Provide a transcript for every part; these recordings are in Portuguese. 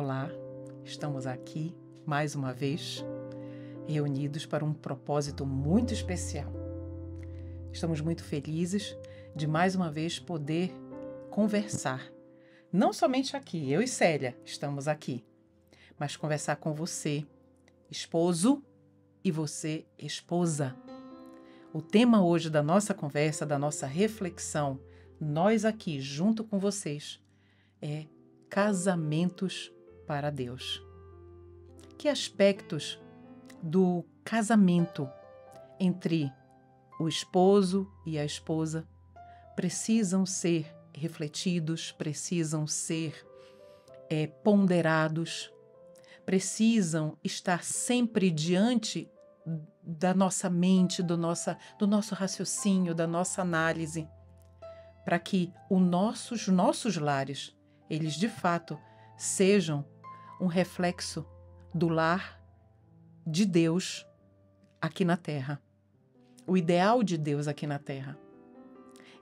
Olá, estamos aqui mais uma vez, reunidos para um propósito muito especial. Estamos muito felizes de mais uma vez poder conversar. Não somente aqui, eu e Célia estamos aqui, mas conversar com você, esposo, e você, esposa. O tema hoje da nossa conversa, da nossa reflexão, nós aqui junto com vocês, é casamentos para Deus. Que aspectos do casamento entre o esposo e a esposa precisam ser refletidos, precisam ser é, ponderados, precisam estar sempre diante da nossa mente, do, nossa, do nosso raciocínio, da nossa análise, para que os nossos, nossos lares, eles de fato sejam um reflexo do lar de Deus aqui na Terra. O ideal de Deus aqui na Terra.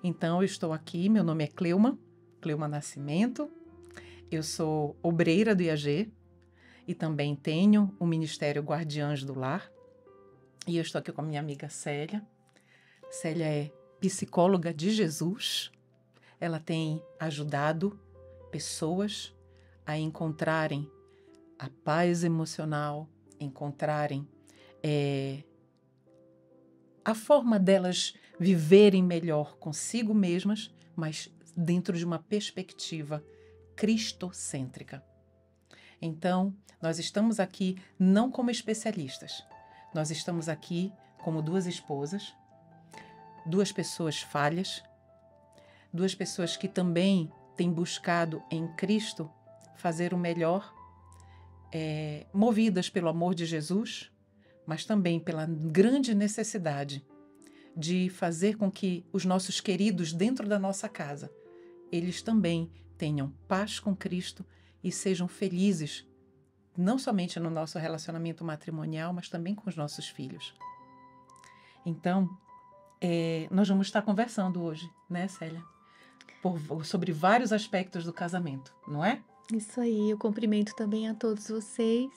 Então, eu estou aqui, meu nome é Cleuma, Cleuma Nascimento, eu sou obreira do IAG e também tenho o Ministério Guardiãs do Lar. E eu estou aqui com a minha amiga Célia. Célia é psicóloga de Jesus. Ela tem ajudado pessoas a encontrarem a paz emocional, encontrarem é, a forma delas viverem melhor consigo mesmas, mas dentro de uma perspectiva cristocêntrica. Então, nós estamos aqui não como especialistas, nós estamos aqui como duas esposas, duas pessoas falhas, duas pessoas que também têm buscado em Cristo fazer o melhor é, movidas pelo amor de Jesus, mas também pela grande necessidade de fazer com que os nossos queridos dentro da nossa casa, eles também tenham paz com Cristo e sejam felizes, não somente no nosso relacionamento matrimonial, mas também com os nossos filhos. Então, é, nós vamos estar conversando hoje, né, Célia? Por, sobre vários aspectos do casamento, não é? Isso aí, eu cumprimento também a todos vocês.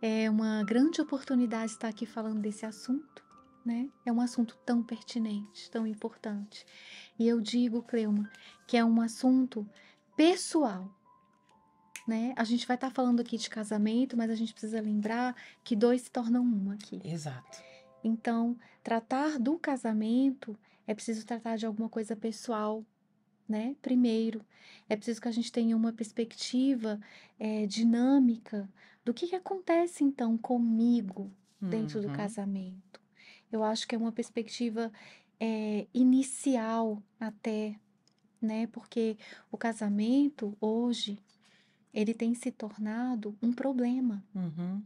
É uma grande oportunidade estar aqui falando desse assunto, né? É um assunto tão pertinente, tão importante. E eu digo, Cleuma, que é um assunto pessoal, né? A gente vai estar falando aqui de casamento, mas a gente precisa lembrar que dois se tornam um aqui. Exato. Então, tratar do casamento é preciso tratar de alguma coisa pessoal, né? Primeiro, é preciso que a gente tenha uma perspectiva é, dinâmica do que, que acontece então comigo dentro uhum. do casamento. Eu acho que é uma perspectiva é, inicial até, né? Porque o casamento hoje ele tem se tornado um problema. Uhum.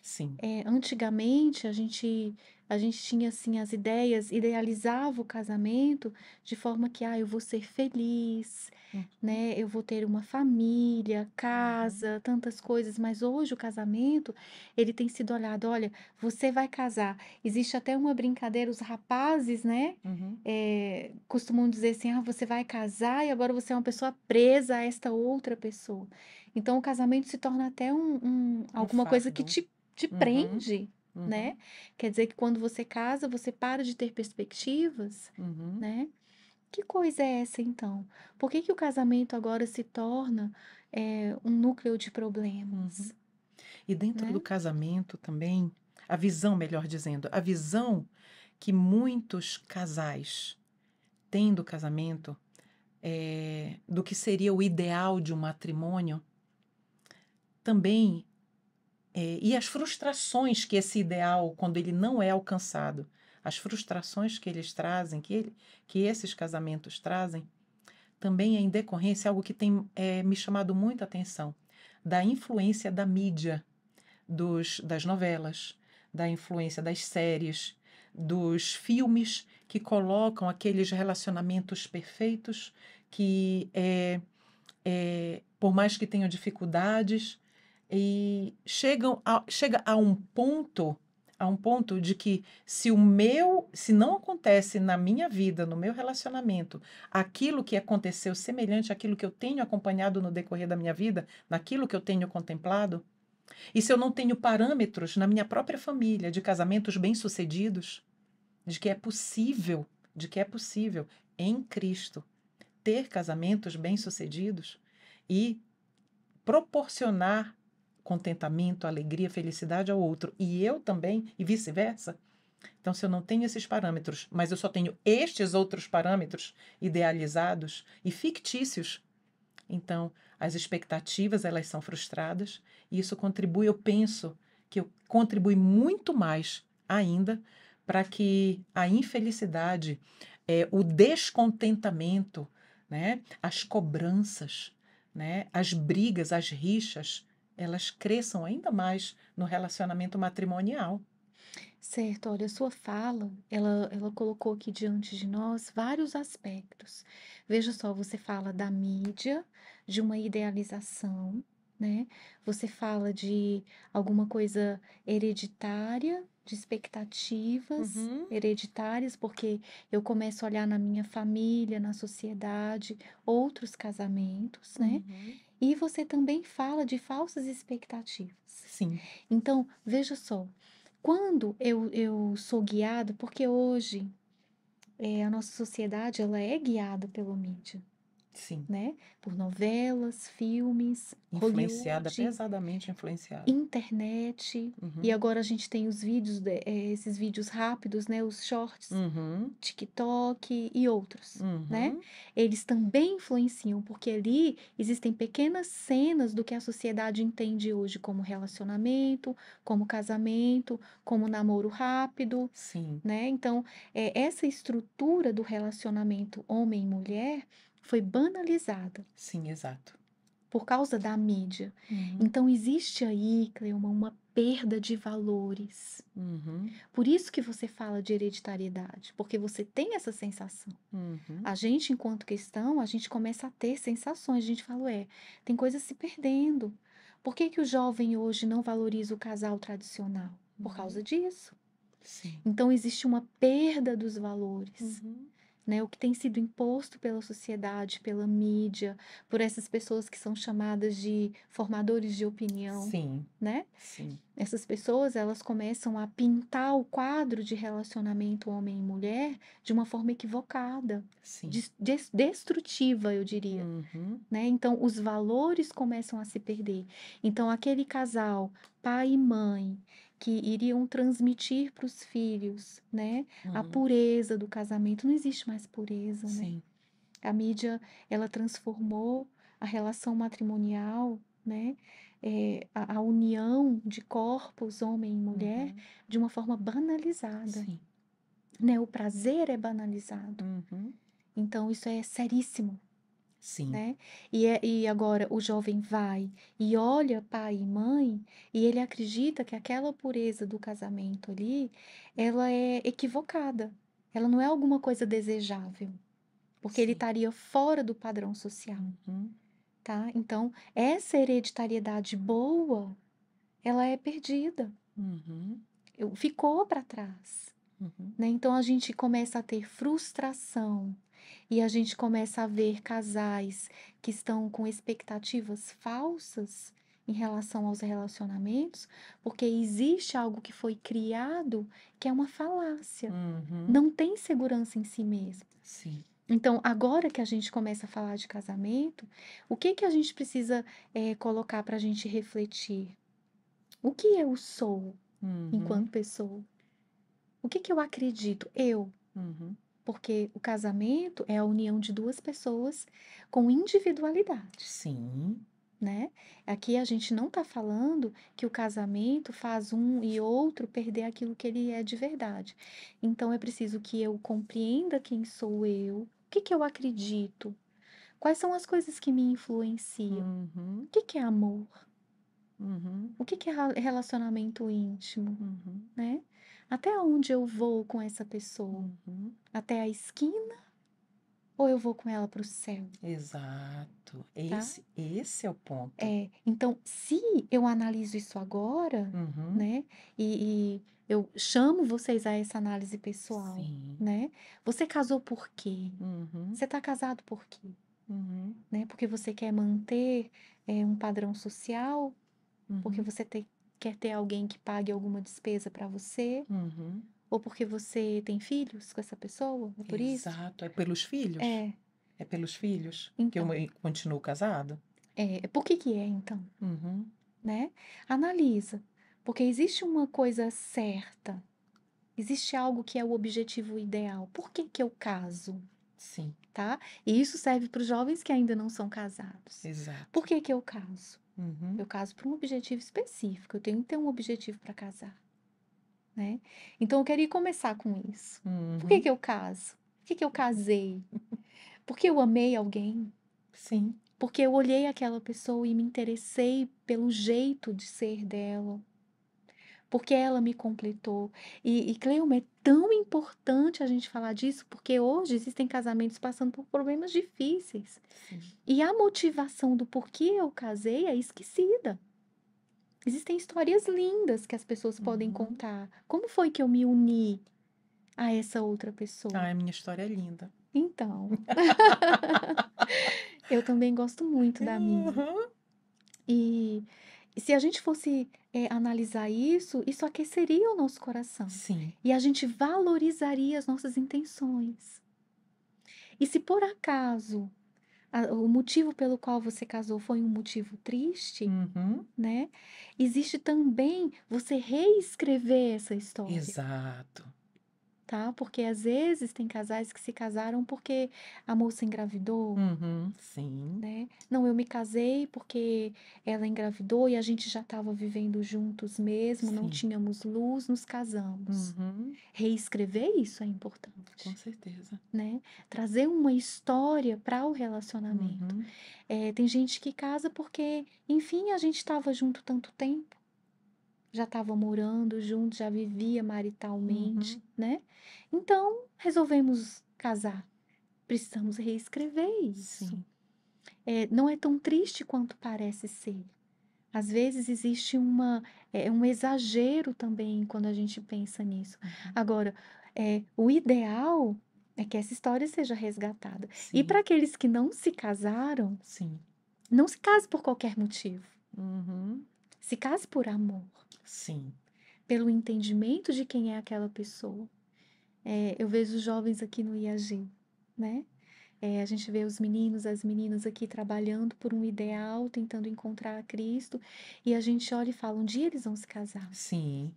Sim. É, antigamente a gente a gente tinha assim as ideias, idealizava o casamento de forma que ah, eu vou ser feliz, né, uhum. né? Eu vou ter uma família, uhum. casa, uhum. tantas coisas, mas hoje o casamento, ele tem sido olhado, olha, você vai casar. Existe até uma brincadeira os rapazes, né? Uhum. É, costumam dizer assim: "Ah, você vai casar e agora você é uma pessoa presa a esta outra pessoa". Então o casamento se torna até um, um alguma fato, coisa que te te uhum. prende, né? uhum. né? Quer dizer que quando você casa, você para de ter perspectivas, uhum. né? Que coisa é essa então? Por que, que o casamento agora se torna é, um núcleo de problemas? Uhum. E dentro né? do casamento também, a visão, melhor dizendo, a visão que muitos casais têm do casamento, é, do que seria o ideal de um matrimônio, também é, e as frustrações que esse ideal, quando ele não é alcançado, as frustrações que eles trazem, que, ele, que esses casamentos trazem, também é em decorrência algo que tem é, me chamado muita atenção da influência da mídia, dos, das novelas, da influência das séries, dos filmes que colocam aqueles relacionamentos perfeitos que é, é, por mais que tenham dificuldades, e chegam a, chega a um ponto a um ponto de que se o meu, se não acontece na minha vida, no meu relacionamento, aquilo que aconteceu semelhante àquilo que eu tenho acompanhado no decorrer da minha vida, naquilo que eu tenho contemplado, e se eu não tenho parâmetros na minha própria família de casamentos bem-sucedidos, de que é possível, de que é possível em Cristo ter casamentos bem-sucedidos e proporcionar contentamento, alegria, felicidade ao outro e eu também, e vice-versa. Então, se eu não tenho esses parâmetros, mas eu só tenho estes outros parâmetros idealizados e fictícios, então as expectativas elas são frustradas e isso contribui, eu penso que eu, contribui muito mais ainda para que a infelicidade, é, o descontentamento, né, as cobranças, né, as brigas, as rixas, elas cresçam ainda mais no relacionamento matrimonial. Certo, olha, sua fala, ela, ela colocou aqui diante de nós vários aspectos. Veja só, você fala da mídia, de uma idealização, né? Você fala de alguma coisa hereditária, de expectativas uhum. hereditárias, porque eu começo a olhar na minha família, na sociedade, outros casamentos, né? Uhum. E você também fala de falsas expectativas. Sim. Então, veja só, quando eu, eu sou guiado, porque hoje é, a nossa sociedade ela é guiada pelo mídia. Sim. Né? Por novelas, filmes, influenciada pesadamente influenciada. Internet. Uhum. E agora a gente tem os vídeos, eh, esses vídeos rápidos, né? Os shorts, uhum. TikTok e outros, né. uhum. né? Eles também influenciam porque ali existem pequenas cenas do que a sociedade entende hoje como relacionamento, como casamento, como namoro rápido, Sim. né? Então é, essa estrutura do relacionamento homem e mulher foi banalizada. Sim, exato. Por causa da mídia. Uhum. Então existe aí, Cleuma, uma perda de valores. Uhum. Por isso que você fala de hereditariedade, porque você tem essa sensação. Uhum. A gente, enquanto cristão, a gente começa a ter sensações. A gente fala, é, tem coisas se perdendo. Por que, que o jovem hoje não valoriza o casal tradicional? Por uhum. causa disso. Sim. Então existe uma perda dos valores. Uhum né, o que tem sido imposto pela sociedade, pela mídia, por essas pessoas que são chamadas de formadores de opinião, Sim. né? Sim. Essas pessoas, elas começam a pintar o quadro de relacionamento homem e mulher de uma forma equivocada, de, de, destrutiva, eu diria, uhum. né? Então, os valores começam a se perder. Então, aquele casal, pai e mãe, que iriam transmitir para os filhos, né? Uhum. A pureza do casamento. Não existe mais pureza, né? Sim. né? A mídia, ela transformou a relação matrimonial, né? É, a, a, união de corpos, homem e mulher, uhum. de uma forma banalizada. Sim. Né? O prazer é banalizado. Uhum. Então, isso é seríssimo. Sim. Né? E, é, e agora o jovem vai e olha pai e mãe, e ele acredita que aquela pureza do casamento ali, ela é equivocada. Ela não é alguma coisa desejável, porque ele estaria fora do padrão social, Uhum. tá? Então, essa hereditariedade boa, ela é perdida, Uhum. eu- ficou para trás, Uhum. né? Então a gente começa a ter frustração, e a gente começa a ver casais que estão com expectativas falsas em relação aos relacionamentos, porque existe algo que foi criado que é uma falácia. Uhum. Não tem segurança em si mesmo. Sim. Então, agora que a gente começa a falar de casamento, o que que a gente precisa é, colocar para a gente refletir? O que eu sou uhum. enquanto pessoa? O que que eu acredito? Eu. Uhum. Porque o casamento é a união de duas pessoas com individualidade. Sim. Né? Aqui a gente não está falando que o casamento faz um e outro perder aquilo que ele é de verdade. Então é preciso que eu compreenda quem sou eu, o que, que eu acredito, quais são as coisas que me influenciam, uhum. o que, que é amor, uhum. o que, que é relacionamento íntimo, uhum. né? Até onde eu vou com essa pessoa? Uhum. Até a esquina? Ou eu vou com ela para o céu? Exato. Tá? Esse, tá? esse é o ponto. É. Então, se eu analiso isso agora, uhum. né? E, e, eu chamo vocês a essa análise pessoal, Sim. né? Você casou por quê? Uhum. Você está casado por quê? Uhum. Né? Porque você quer manter é, um padrão social? Porque uhum. você tem, quer ter alguém que pague alguma despesa para você. Uhum. Ou porque você tem filhos com essa pessoa, é por Exato. isso? Exato, é pelos filhos. É. É pelos filhos então. que eu então. continuo casado? É. é, por que que é então? Uhum. Né? Analisa, porque existe uma coisa certa, existe algo que é o objetivo ideal. Por que que eu caso? Sim. Tá? E isso serve para os jovens que ainda não são casados. Exato. Por que que eu caso? Uhum. Eu caso para um objetivo específico, eu tenho que ter um objetivo para casar. Né? Então eu queria começar com isso. Uhum. Por que, uhum. que eu caso? Por que, que eu casei? Porque eu amei alguém. Sim. Porque eu olhei aquela pessoa e me interessei pelo jeito de ser dela, porque ela me completou. E, e Cleuma, é tão importante a gente falar disso, porque hoje existem casamentos passando por problemas difíceis. Sim. E a motivação do porquê eu casei é esquecida. Existem histórias lindas que as pessoas uhum. podem contar. Como foi que eu me uni a essa outra pessoa? Ah, a minha história é linda. Então. eu também gosto muito da minha. Uhum. E e se a gente fosse é, analisar isso, isso aqueceria o nosso coração. Sim. E a gente valorizaria as nossas intenções. E se por acaso a, o motivo pelo qual você casou foi um motivo triste, uhum. né? Existe também você reescrever essa história. Exato tá? Porque às vezes tem casais que se casaram porque a moça engravidou. Uhum, sim. Né? Não, eu me casei porque ela engravidou e a gente já estava vivendo juntos mesmo, sim. não tínhamos luz, nos casamos. Uhum. Reescrever isso é importante. Com certeza. Né? Trazer uma história para o relacionamento. Uhum. É, tem gente que casa porque, enfim, a gente estava junto tanto tempo já estavam morando junto, já vivia maritalmente, uhum. né? Então, resolvemos casar. Precisamos reescrever isso. É, não é tão triste quanto parece ser. Às vezes existe uma, é, um exagero também quando a gente pensa nisso. Uhum. Agora, é, o ideal é que essa história seja resgatada. Sim. E para aqueles que não se casaram, Sim. não se case por qualquer motivo. Uhum. Se case por amor. Sim. Pelo entendimento de quem é aquela pessoa. É, eu vejo os jovens aqui no IAG, né? É, a gente vê os meninos, as meninas aqui trabalhando por um ideal, tentando encontrar a Cristo, e a gente olha e fala: um dia eles vão se casar. Sim.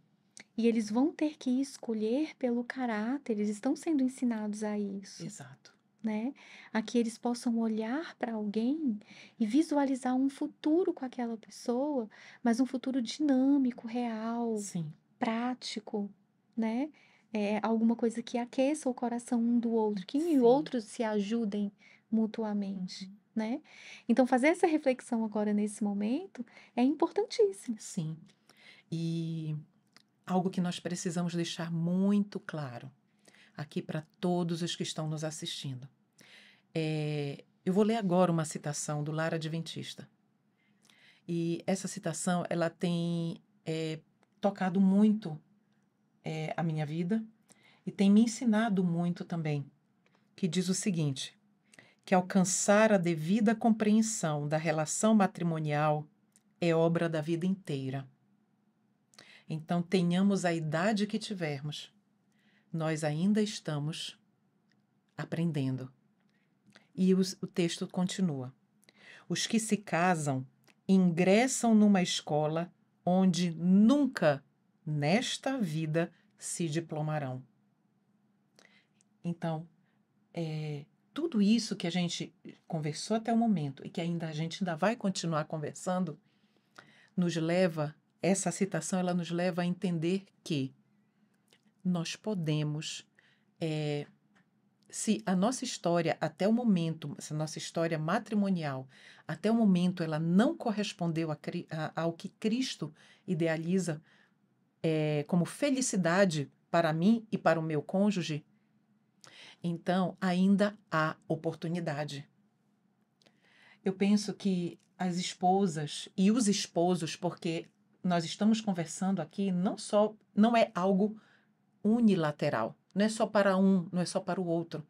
E eles vão ter que escolher pelo caráter, eles estão sendo ensinados a isso. Exato né? A que eles possam olhar para alguém e visualizar um futuro com aquela pessoa, mas um futuro dinâmico, real, Sim. prático, né? É, alguma coisa que aqueça o coração um do outro, que os outros se ajudem mutuamente, uhum. né? Então fazer essa reflexão agora nesse momento é importantíssimo. Sim. E algo que nós precisamos deixar muito claro aqui para todos os que estão nos assistindo. É, eu vou ler agora uma citação do Lar Adventista. E essa citação ela tem é, tocado muito é, a minha vida e tem me ensinado muito também, que diz o seguinte: que alcançar a devida compreensão da relação matrimonial é obra da vida inteira. Então tenhamos a idade que tivermos, nós ainda estamos aprendendo. E os, o texto continua. Os que se casam ingressam numa escola onde nunca, nesta vida, se diplomarão. Então, é, tudo isso que a gente conversou até o momento e que ainda a gente ainda vai continuar conversando, nos leva, essa citação, ela nos leva a entender que nós podemos, é, se a nossa história até o momento, se a nossa história matrimonial até o momento ela não correspondeu a, a, ao que Cristo idealiza é, como felicidade para mim e para o meu cônjuge, então ainda há oportunidade. Eu penso que as esposas e os esposos, porque nós estamos conversando aqui, não só não é algo unilateral. Não é só para um, não é só para o outro.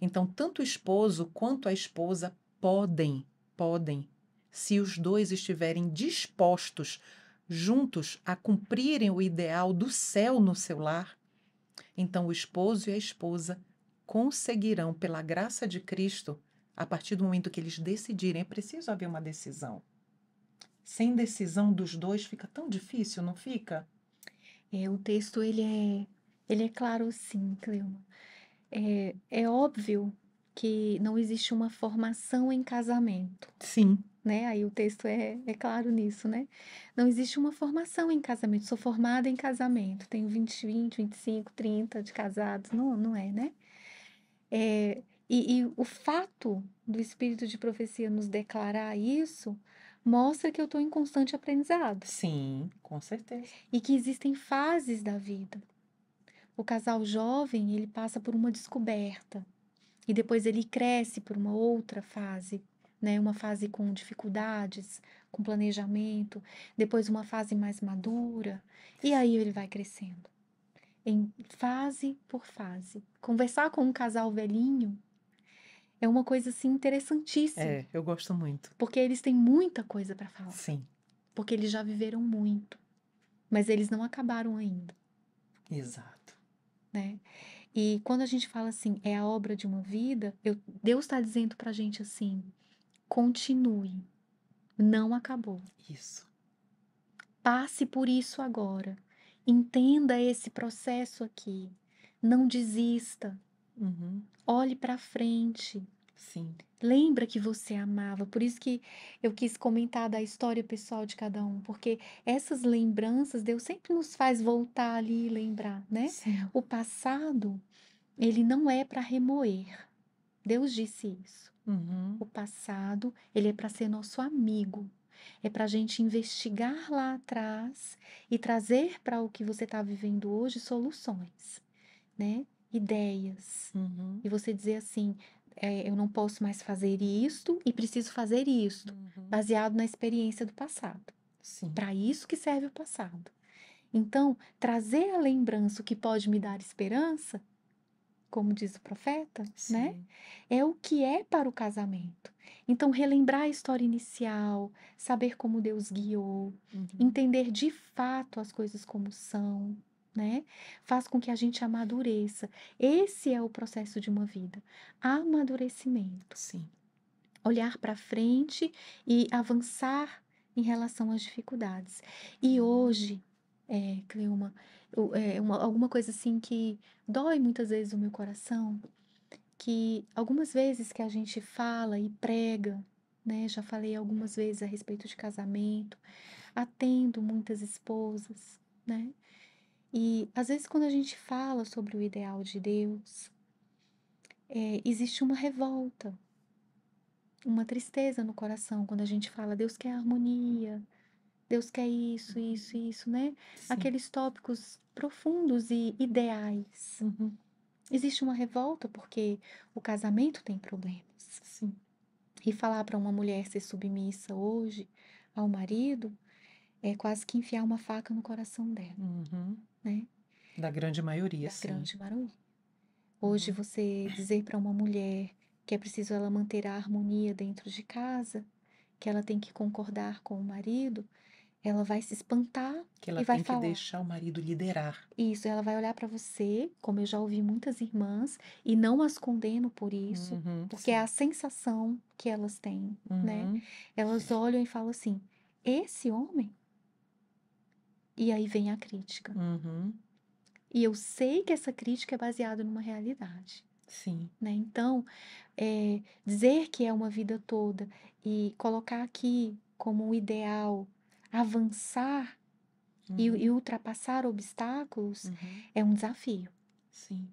Então, tanto o esposo quanto a esposa podem, podem, se os dois estiverem dispostos juntos a cumprirem o ideal do céu no seu lar, então o esposo e a esposa conseguirão, pela graça de Cristo, a partir do momento que eles decidirem, é preciso haver uma decisão. Sem decisão dos dois fica tão difícil, não fica? É, o texto ele é, ele é claro sim, Cleuma. É, é óbvio que não existe uma formação em casamento. Sim. Né? Aí o texto é, é claro nisso, né? Não existe uma formação em casamento. Sou formada em casamento. Tenho 20, 20, 25, 30 de casados. Não, não é, né? É, e, e o fato do espírito de profecia nos declarar isso mostra que eu estou em constante aprendizado. Sim, com certeza. E que existem fases da vida. O casal jovem, ele passa por uma descoberta e depois ele cresce por uma outra fase, né? Uma fase com dificuldades, com planejamento, depois uma fase mais madura, e aí ele vai crescendo. Em fase por fase. Conversar com um casal velhinho é uma coisa assim interessantíssima. É, eu gosto muito. Porque eles têm muita coisa para falar. Sim. Porque eles já viveram muito, mas eles não acabaram ainda. Exato. Né? E quando a gente fala assim, é a obra de uma vida, eu, Deus está dizendo para a gente assim, continue, não acabou. Isso. Passe por isso agora. Entenda esse processo aqui. Não desista. Uhum. Olhe para frente. Sim. Lembra que você amava. Por isso que eu quis comentar da história pessoal de cada um, porque essas lembranças Deus sempre nos faz voltar ali e lembrar, né? Sim. O passado, ele não é para remoer. Deus disse isso. Uhum. O passado, ele é para ser nosso amigo. É para a gente investigar lá atrás e trazer para o que você está vivendo hoje soluções, né? ideias. Uhum. E você dizer assim: é, eu não posso mais fazer isto e preciso fazer isto, uhum. baseado na experiência do passado. Para isso que serve o passado. Então, trazer a lembrança o que pode me dar esperança, como diz o profeta, né? É o que é para o casamento. Então, relembrar a história inicial, saber como Deus guiou, uhum. entender de fato as coisas como são, né? Faz com que a gente amadureça. Esse é o processo de uma vida, amadurecimento. Sim. Olhar para frente e avançar em relação às dificuldades. E uhum. hoje, é, Cleuma, é uma, alguma coisa assim que dói muitas vezes o meu coração, que algumas vezes que a gente fala e prega, né? Já falei algumas vezes a respeito de casamento, atendo muitas esposas, né? E às vezes, quando a gente fala sobre o ideal de Deus, é, existe uma revolta, uma tristeza no coração quando a gente fala Deus quer harmonia, Deus quer isso, isso, uhum. isso, né? Sim. Aqueles tópicos profundos e ideais. Uhum. Existe uma revolta porque o casamento tem problemas. Sim. E falar para uma mulher ser submissa hoje ao marido é quase que enfiar uma faca no coração dela. Uhum né? Da grande maioria, da sim. grande maioria. Hoje uhum. você dizer para uma mulher que é preciso ela manter a harmonia dentro de casa, que ela tem que concordar com o marido, ela vai se espantar que ela e vai tem falar. que deixar o marido liderar. Isso, ela vai olhar para você, como eu já ouvi muitas irmãs, e não as condeno por isso, uhum, porque é sim. é a sensação que elas têm, né? uhum. né? Elas olham e falam assim: esse homem e aí vem a crítica. Uhum. E eu sei que essa crítica é baseada numa realidade. Sim. Né? Então, é, dizer que é uma vida toda e colocar aqui como um ideal avançar uhum. e, e, uhum. ultrapassar obstáculos uhum. é um desafio. Sim.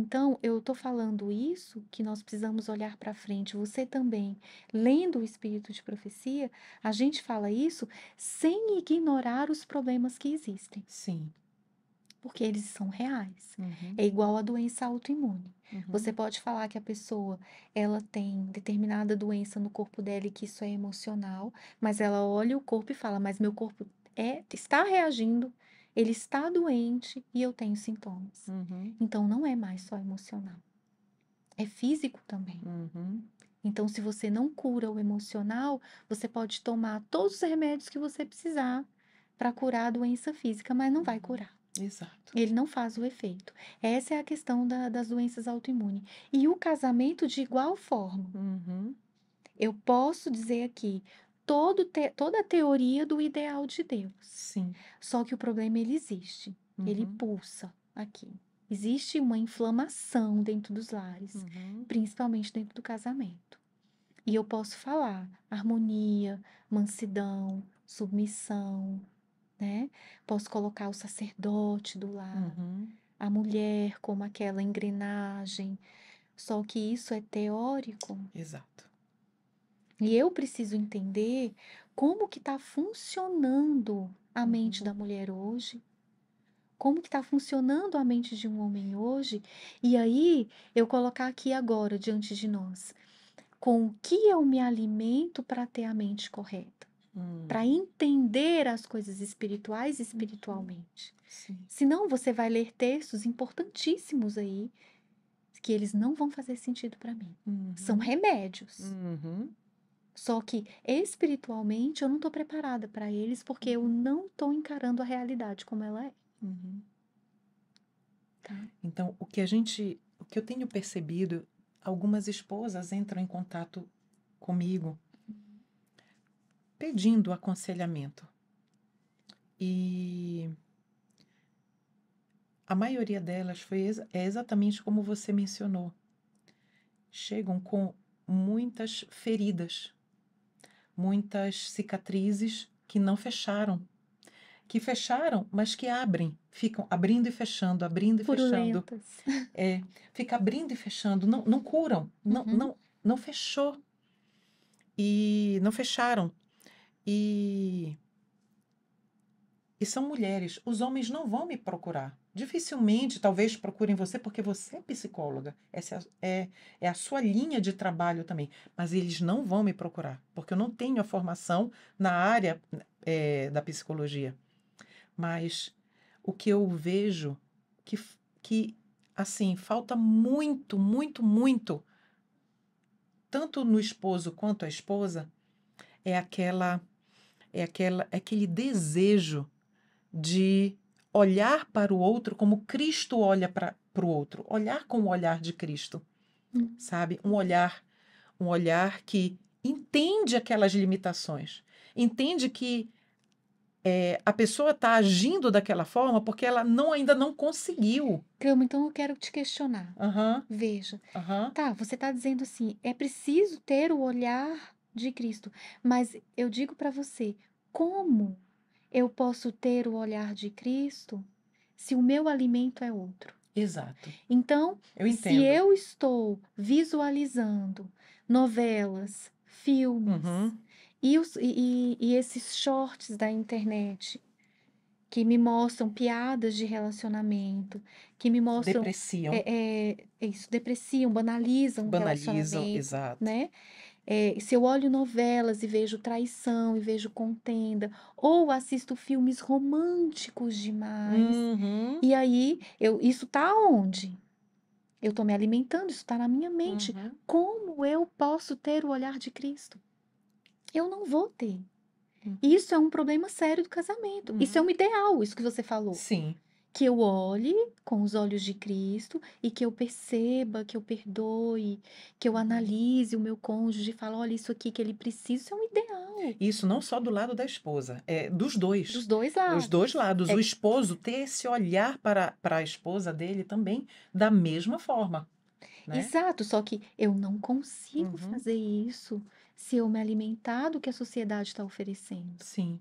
Então, eu estou falando isso que nós precisamos olhar para frente. Você também, lendo o Espírito de Profecia, a gente fala isso sem ignorar os problemas que existem. Sim. Porque eles são reais. Uhum. É igual a doença autoimune. Uhum. Você pode falar que a pessoa ela tem determinada doença no corpo dela e que isso é emocional, mas ela olha o corpo e fala: mas meu corpo é, está reagindo ele está doente e eu tenho sintomas. Uhum. Então não é mais só emocional. É físico também. Uhum. Então, se você não cura o emocional, você pode tomar todos os remédios que você precisar para curar a doença física, mas não vai curar. Exato. Ele não faz o efeito. Essa é a questão da, das doenças autoimunes. E o casamento de igual forma. Uhum. Eu posso dizer aqui, todo te, toda a teoria do ideal de Deus. Sim. Só que o problema ele existe, uhum. ele pulsa aqui. Existe uma inflamação dentro dos lares, uhum. principalmente dentro do casamento. E eu posso falar harmonia, mansidão, submissão, né? Posso colocar o sacerdote do lar, uhum. a mulher como aquela engrenagem. Só que isso é teórico. Exato. E eu preciso entender como que está funcionando a mente da uhum. mulher hoje, como que está funcionando a mente de um homem hoje, e aí eu colocar aqui agora diante de nós, com o que eu me alimento para ter a mente correta, hum. para entender as coisas espirituais uhum. espiritualmente. Sim. Senão você vai ler textos importantíssimos aí que eles não vão fazer sentido para mim. Uhum. São remédios. Uhum. Só que espiritualmente eu não estou preparada para eles porque eu uhum. não estou encarando a realidade como ela é. Uhum. Tá? Então, o que a gente, o que eu tenho percebido, algumas esposas entram em contato comigo pedindo aconselhamento. E a maioria delas foi ex é exatamente como você mencionou. Chegam com muitas feridas muitas cicatrizes que não fecharam, que fecharam, mas que abrem, ficam abrindo e fechando, abrindo e fechando. É, fica abrindo e fechando, não, não curam, não, uhum. não, não fechou. E não fecharam. E, e são mulheres, os homens não vão me procurar dificilmente talvez procurem você porque você é psicóloga. Essa é, é, é a sua linha de trabalho também. Mas eles não vão me procurar, porque eu não tenho a formação na área é, da psicologia. Mas o que eu vejo que, que assim, falta muito, muito, muito, tanto no esposo quanto a esposa, é aquela é aquela é aquele desejo de olhar para o outro como Cristo olha para o outro, olhar com o olhar de Cristo, hum. sabe? Um olhar, um olhar que entende aquelas limitações, entende que é, a pessoa está agindo daquela forma porque ela não ainda não conseguiu. Cama, então eu quero te questionar. Uhum. Veja, uhum. tá? Você está dizendo assim, é preciso ter o olhar de Cristo, mas eu digo para você, como eu posso ter o olhar de Cristo se o meu alimento é outro. Exato. Então, eu se eu estou visualizando novelas, filmes uhum. e, os, e, e esses shorts da internet que me mostram piadas de relacionamento, que me mostram depreciam, é, é, isso depreciam, banalizam, banalizam, exato, né? É, se eu olho novelas e vejo traição e vejo contenda, ou assisto filmes românticos demais, uhum. e aí eu, isso tá onde? Eu estou me alimentando, isso está na minha mente. Uhum. Como eu posso ter o olhar de Cristo? Eu não vou ter. Uhum. Isso é um problema sério do casamento. Isso é uhum. um ideal, isso que você falou. Sim que eu olhe com os olhos de Cristo e que eu perceba, que eu perdoe, que eu analise o meu cônjuge e fale, olha, isso aqui que ele precisa, é um ideal. Isso não só do lado da esposa, é dos dois. Dos dois lados. Dos dois lados. É... O esposo ter esse olhar para, para a esposa dele também da mesma forma. Né? Exato, só que eu não consigo uhum. fazer isso se eu me alimentar do que a sociedade está oferecendo. Sim.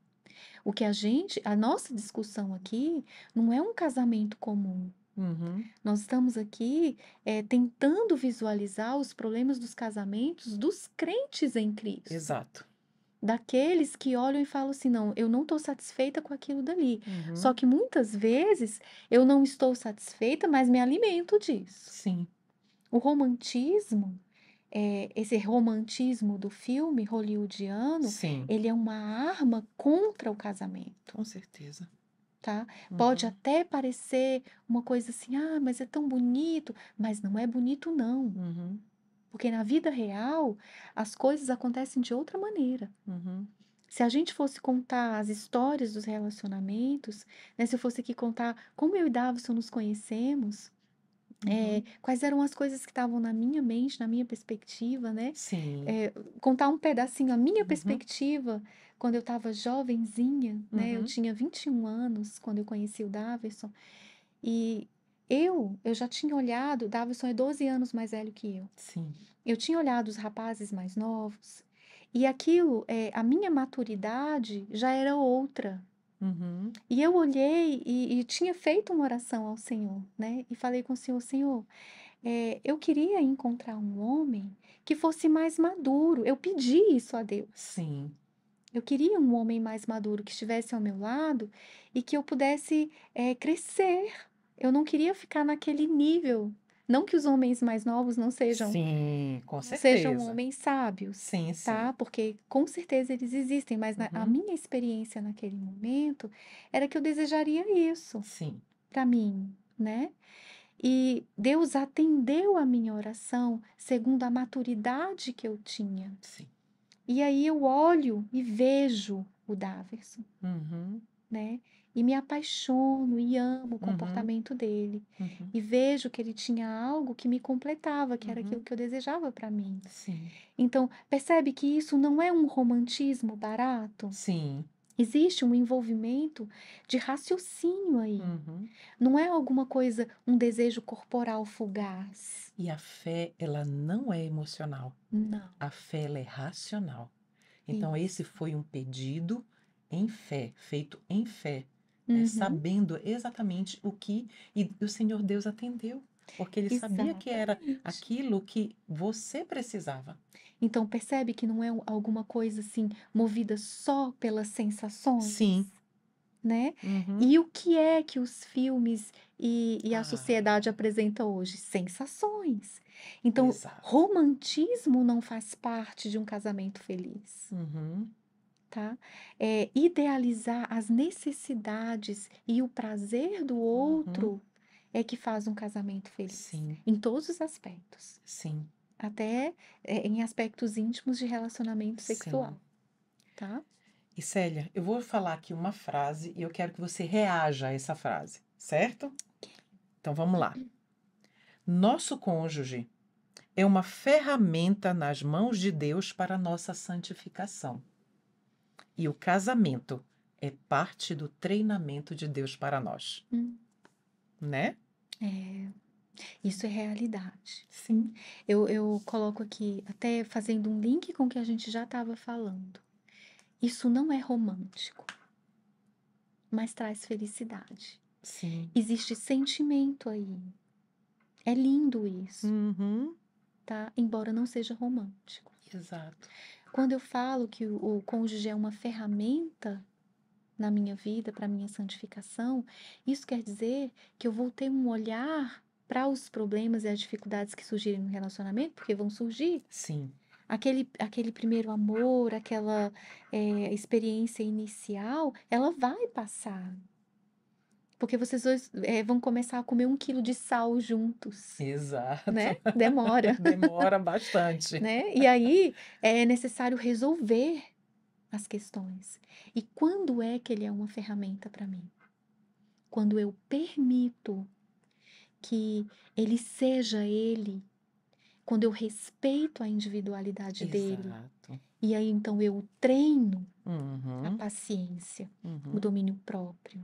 O que a gente, a nossa discussão aqui não é um casamento comum. Uhum. Nós estamos aqui é, tentando visualizar os problemas dos casamentos dos crentes em Cristo. Exato. Daqueles que olham e falam assim: não, eu não estou satisfeita com aquilo dali. Uhum. Só que muitas vezes eu não estou satisfeita, mas me alimento disso. Sim. O romantismo é, esse romantismo do filme hollywoodiano, Sim. ele é uma arma contra o casamento. Com certeza. Tá? Uhum. Pode até parecer uma coisa assim, ah, mas é tão bonito, mas não é bonito não. Uhum. Porque na vida real, as coisas acontecem de outra maneira. Uhum. Se a gente fosse contar as histórias dos relacionamentos, né, se eu fosse aqui contar como eu e Davison nos conhecemos, é, uhum. quais eram as coisas que estavam na minha mente, na minha perspectiva, né? Sim. É, contar um pedacinho, a minha uhum. perspectiva, quando eu estava jovenzinha, né? Eu uhum. tinha 21 anos quando eu conheci o Daverson. E eu, eu já tinha olhado, o é 12 anos mais velho que eu. Sim. Eu tinha olhado os rapazes mais novos. E aquilo, é, a minha maturidade já era outra. Uhum. E eu olhei e, e, tinha feito uma oração ao Senhor, né? E falei com o Senhor, Senhor, é, eu queria encontrar um homem que fosse mais maduro. Eu pedi isso a Deus. Sim. Eu queria um homem mais maduro que estivesse ao meu lado e que eu pudesse é, crescer. Eu não queria ficar naquele nível não que os homens mais novos não sejam. Sim, com certeza. Sejam homens sábios. Sim, tá? sim. Tá? Porque com certeza eles existem, mas uhum. na, a uhum. minha experiência naquele momento era que eu desejaria isso. Sim. Para mim, né? E Deus atendeu a minha oração segundo a maturidade que eu tinha. Sim. E aí eu olho e vejo o Daverson, uhum. né? e me apaixono e amo o uhum. comportamento uhum. dele. Uhum. E vejo que ele tinha algo que me completava, que era uhum. aquilo que eu desejava para mim. Sim. Então, percebe que isso não é um romantismo barato? Sim. Existe um envolvimento de raciocínio aí. Uhum. Não é alguma coisa, um desejo corporal fugaz. E a fé, ela não é emocional. Não. A fé, ela é racional. Então, esse foi um pedido em fé, feito em fé. Né, uhum. né, sabendo exatamente o que. E o Senhor Deus atendeu. Porque ele Exatamente. sabia que era aquilo que você precisava. Então, percebe que não é alguma coisa assim, movida só pelas sensações? Sim. Né? Uhum. E o que é que os filmes e, e a ah. sociedade apresenta hoje? Sensações. Então, Exato. romantismo não faz parte de um casamento feliz. Uhum tá? É, idealizar as necessidades e o prazer do uhum. outro uhum. é que faz um casamento feliz. Sim. Em todos os aspectos. Sim. Até é, em aspectos íntimos de relacionamento sexual. Sim. Tá? E Célia, eu vou falar aqui uma frase e eu quero que você reaja a essa frase, certo? Então vamos lá. Nosso cônjuge é uma ferramenta nas mãos de Deus para nossa santificação. E o casamento é parte do treinamento de Deus para nós. Hum. Né? É. Isso é realidade. Sim. Eu, eu coloco aqui, até fazendo um link com o que a gente já estava falando. Isso não é romântico, mas traz felicidade. Sim. Existe sentimento aí. É lindo isso. Uhum. Tá? Embora não seja romântico. Exato. Quando eu falo que o, o cônjuge é uma ferramenta na minha vida, para minha santificação, isso quer dizer que eu vou ter um olhar para os problemas e as dificuldades que surgirem no relacionamento, porque vão surgir. Sim. Aquele, aquele primeiro amor, aquela é, experiência inicial, ela vai passar. Porque vocês dois é, vão começar a comer um quilo de sal juntos. Exato. Né? Demora. Demora bastante. né? E aí é necessário resolver as questões. E quando é que ele é uma ferramenta para mim? Quando eu permito que ele seja ele, quando eu respeito a individualidade Exato. dele. E aí então eu treino uhum. a paciência, uhum. o domínio próprio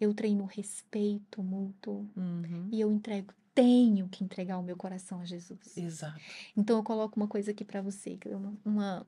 eu treino respeito mútuo uhum. e eu entrego tenho que entregar o meu coração a Jesus. Exato. Então eu coloco uma coisa aqui para você, é uma, uma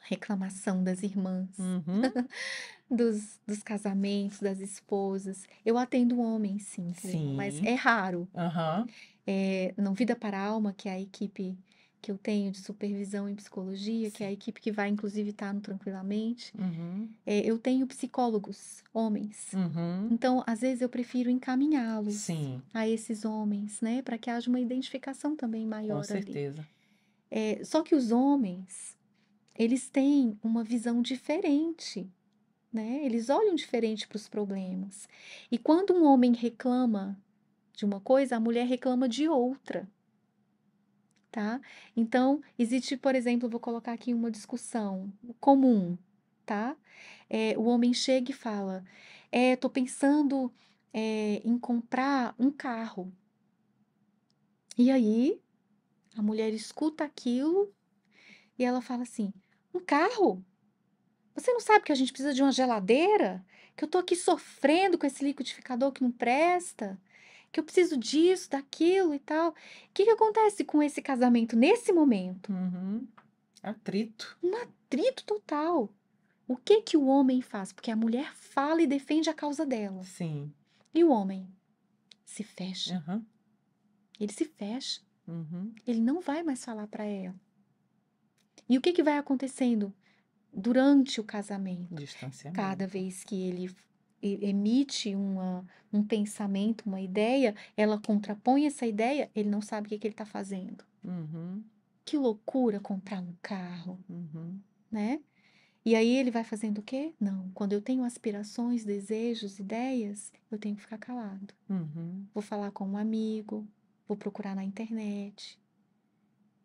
reclamação das irmãs, uhum. dos, dos, casamentos, das esposas. Eu atendo homens, sim, sim, mas é raro. Uhum. É, no Vida para a Alma, que é a equipe que eu tenho de supervisão em psicologia, Sim. que é a equipe que vai, inclusive, estar tá no Tranquilamente. Uhum. É, eu tenho psicólogos, homens. Uhum. Então, às vezes, eu prefiro encaminhá-los a esses homens, né? Para que haja uma identificação também maior. Com certeza. É, só que os homens, eles têm uma visão diferente né? Eles olham diferente para os problemas. E quando um homem reclama de uma coisa, a mulher reclama de outra tá? Então, existe, por exemplo, vou colocar aqui uma discussão comum, tá? É, o homem chega e fala: é, tô pensando é, em comprar um carro. E aí, a mulher escuta aquilo e ela fala assim: um carro? Você não sabe que a gente precisa de uma geladeira? Que eu tô aqui sofrendo com esse liquidificador que não presta? que eu preciso disso, daquilo e tal. O que, que acontece com esse casamento nesse momento? Uhum. Atrito. Um atrito total. O que que o homem faz? Porque a mulher fala e defende a causa dela. Sim. E o homem se fecha. Uhum. Ele se fecha. Uhum. Ele não vai mais falar para ela. E o que que vai acontecendo durante o casamento? Distanciamento. Cada vez que ele emite uma, um pensamento, uma ideia, ela contrapõe essa ideia, ele não sabe o que, que ele está fazendo. Uhum. Que loucura comprar um carro, uhum. né? E aí ele vai fazendo o quê? Não. Quando eu tenho aspirações, desejos, ideias, eu tenho que ficar calado. Uhum. Vou falar com um amigo, vou procurar na internet.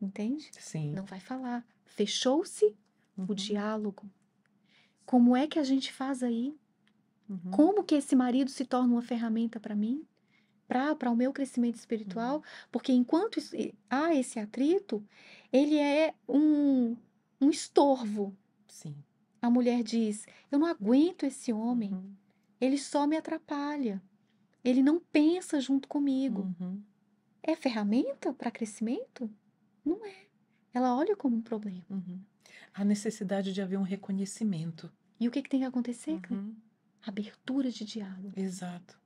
Entende? Sim. Não vai falar. Fechou-se o uhum. diálogo. Como é que a gente faz aí? Uhum. Como que esse marido se torna uma ferramenta para mim? Para o meu crescimento espiritual? Uhum. Porque enquanto isso, há esse atrito, ele é um, um estorvo. Sim. A mulher diz: Eu não aguento esse homem. Uhum. Ele só me atrapalha. Ele não pensa junto comigo. Uhum. É ferramenta para crescimento? Não é. Ela olha como um problema. Uhum. A necessidade de haver um reconhecimento. E o que, que tem que acontecer, uhum. Clê? abertura de diálogo. Exato.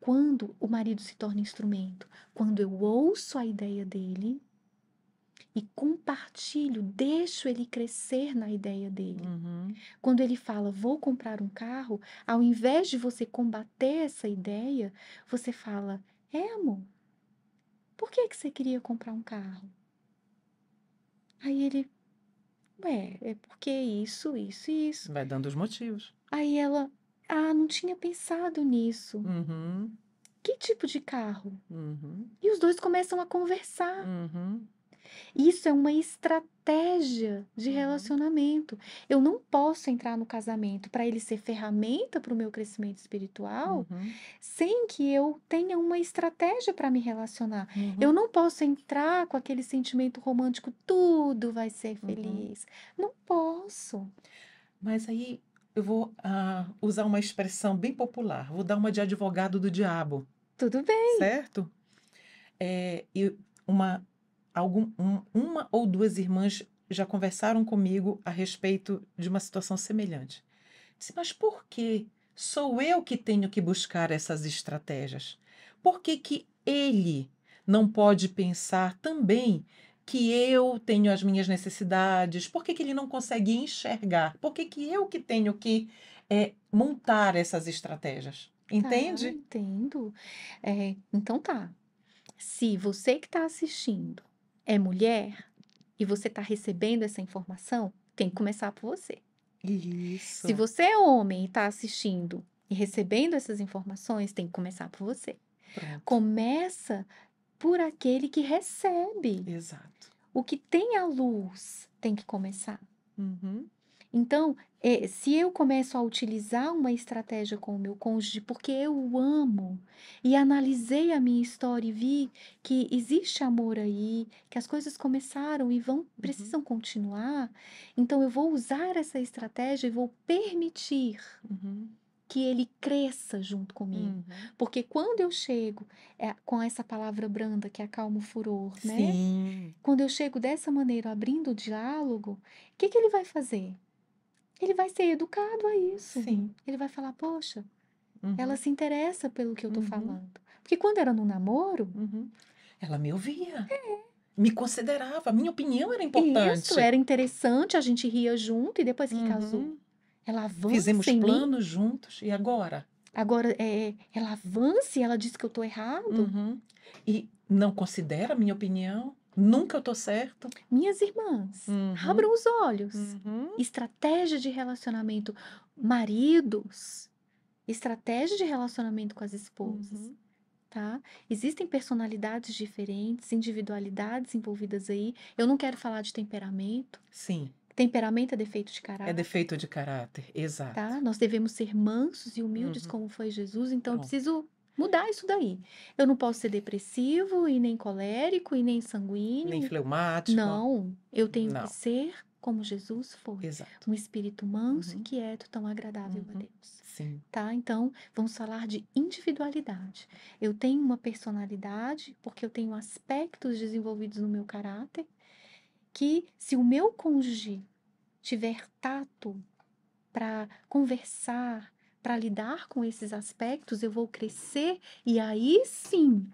Quando o marido se torna instrumento, quando eu ouço a ideia dele e compartilho, deixo ele crescer na ideia dele. Uhum. Quando ele fala, vou comprar um carro, ao invés de você combater essa ideia, você fala, é amor, por que, que você queria comprar um carro? Aí ele, ué, é porque isso, isso e isso. Vai dando os motivos. Aí ela, ah, não tinha pensado nisso. Uhum. Que tipo de carro? Uhum. E os dois começam a conversar. Uhum. Isso é uma estratégia de uhum. relacionamento. Eu não posso entrar no casamento para ele ser ferramenta para o meu crescimento espiritual uhum. sem que eu tenha uma estratégia para me relacionar. Uhum. Eu não posso entrar com aquele sentimento romântico, tudo vai ser uhum. feliz. Uhum. Não posso. Mas aí eu vou ah, usar uma expressão bem popular, vou dar uma de advogado do diabo. Tudo bem. Certo? É, e uma, algum, um, uma ou duas irmãs já conversaram comigo a respeito de uma situação semelhante. Disse, mas por que sou eu que tenho que buscar essas estratégias? Por que, que ele não pode pensar também que eu tenho as minhas necessidades? Por que, que ele não consegue enxergar? Por que, que eu que tenho que é, montar essas estratégias? Tá, Entende? Ah, entendo. É, então tá. Se você que está assistindo é mulher e você está recebendo essa informação, tem que começar por você. Isso. Se você é homem e está assistindo e recebendo essas informações, tem que começar por você. Pronto. Começa por aquele que recebe. Exato. O que tem a luz tem que começar. Uhum. Então, é, se eu começo a utilizar uma estratégia com o meu cônjuge porque eu o amo e analisei a minha história e vi que existe amor aí, que as coisas começaram e vão uhum. precisam continuar, então eu vou usar essa estratégia e vou permitir uhum que ele cresça junto comigo. Uhum. Porque quando eu chego é, com essa palavra branda que é acalma o furor, né? Sim. né? Quando eu chego dessa maneira, abrindo o diálogo, o que, que ele vai fazer? Ele vai ser educado a isso. Sim. Ele vai falar, poxa, uhum. ela se interessa pelo que eu tô uhum. falando. Porque quando era no namoro... Uhum. Ela me ouvia. É me considerava, minha opinião era importante. Isso, era interessante, a gente ria junto e depois que uhum. casou, ela avança. Fizemos planos juntos e agora? Agora, é, ela avança e ela diz que eu estou errado. Uhum. E não considera a minha opinião. Nunca eu estou certo. Minhas irmãs, uhum. abram os olhos. Uhum. Estratégia de relacionamento. Maridos, estratégia de relacionamento com as esposas. Uhum. Tá? Existem personalidades diferentes, individualidades envolvidas aí. Eu não quero falar de temperamento. Sim. Temperamento é defeito de é caráter. É defeito de caráter, tá, exato. Tá? Nós devemos ser mansos e humildes, uhum. como foi Jesus, então Bom. eu preciso mudar isso daí. Eu não posso ser depressivo e nem colérico e nem sanguíneo. Nem fleumático. Não, eu tenho não. que ser como Jesus foi. Exato. Um espírito manso uhum. e quieto, tão agradável uhum. a Deus. Sim. Tá? Então, vamos falar de individualidade. Eu tenho uma personalidade porque eu tenho aspectos desenvolvidos no meu caráter que se o meu cônjuge tiver tato para conversar, para lidar com esses aspectos, eu vou crescer e aí sim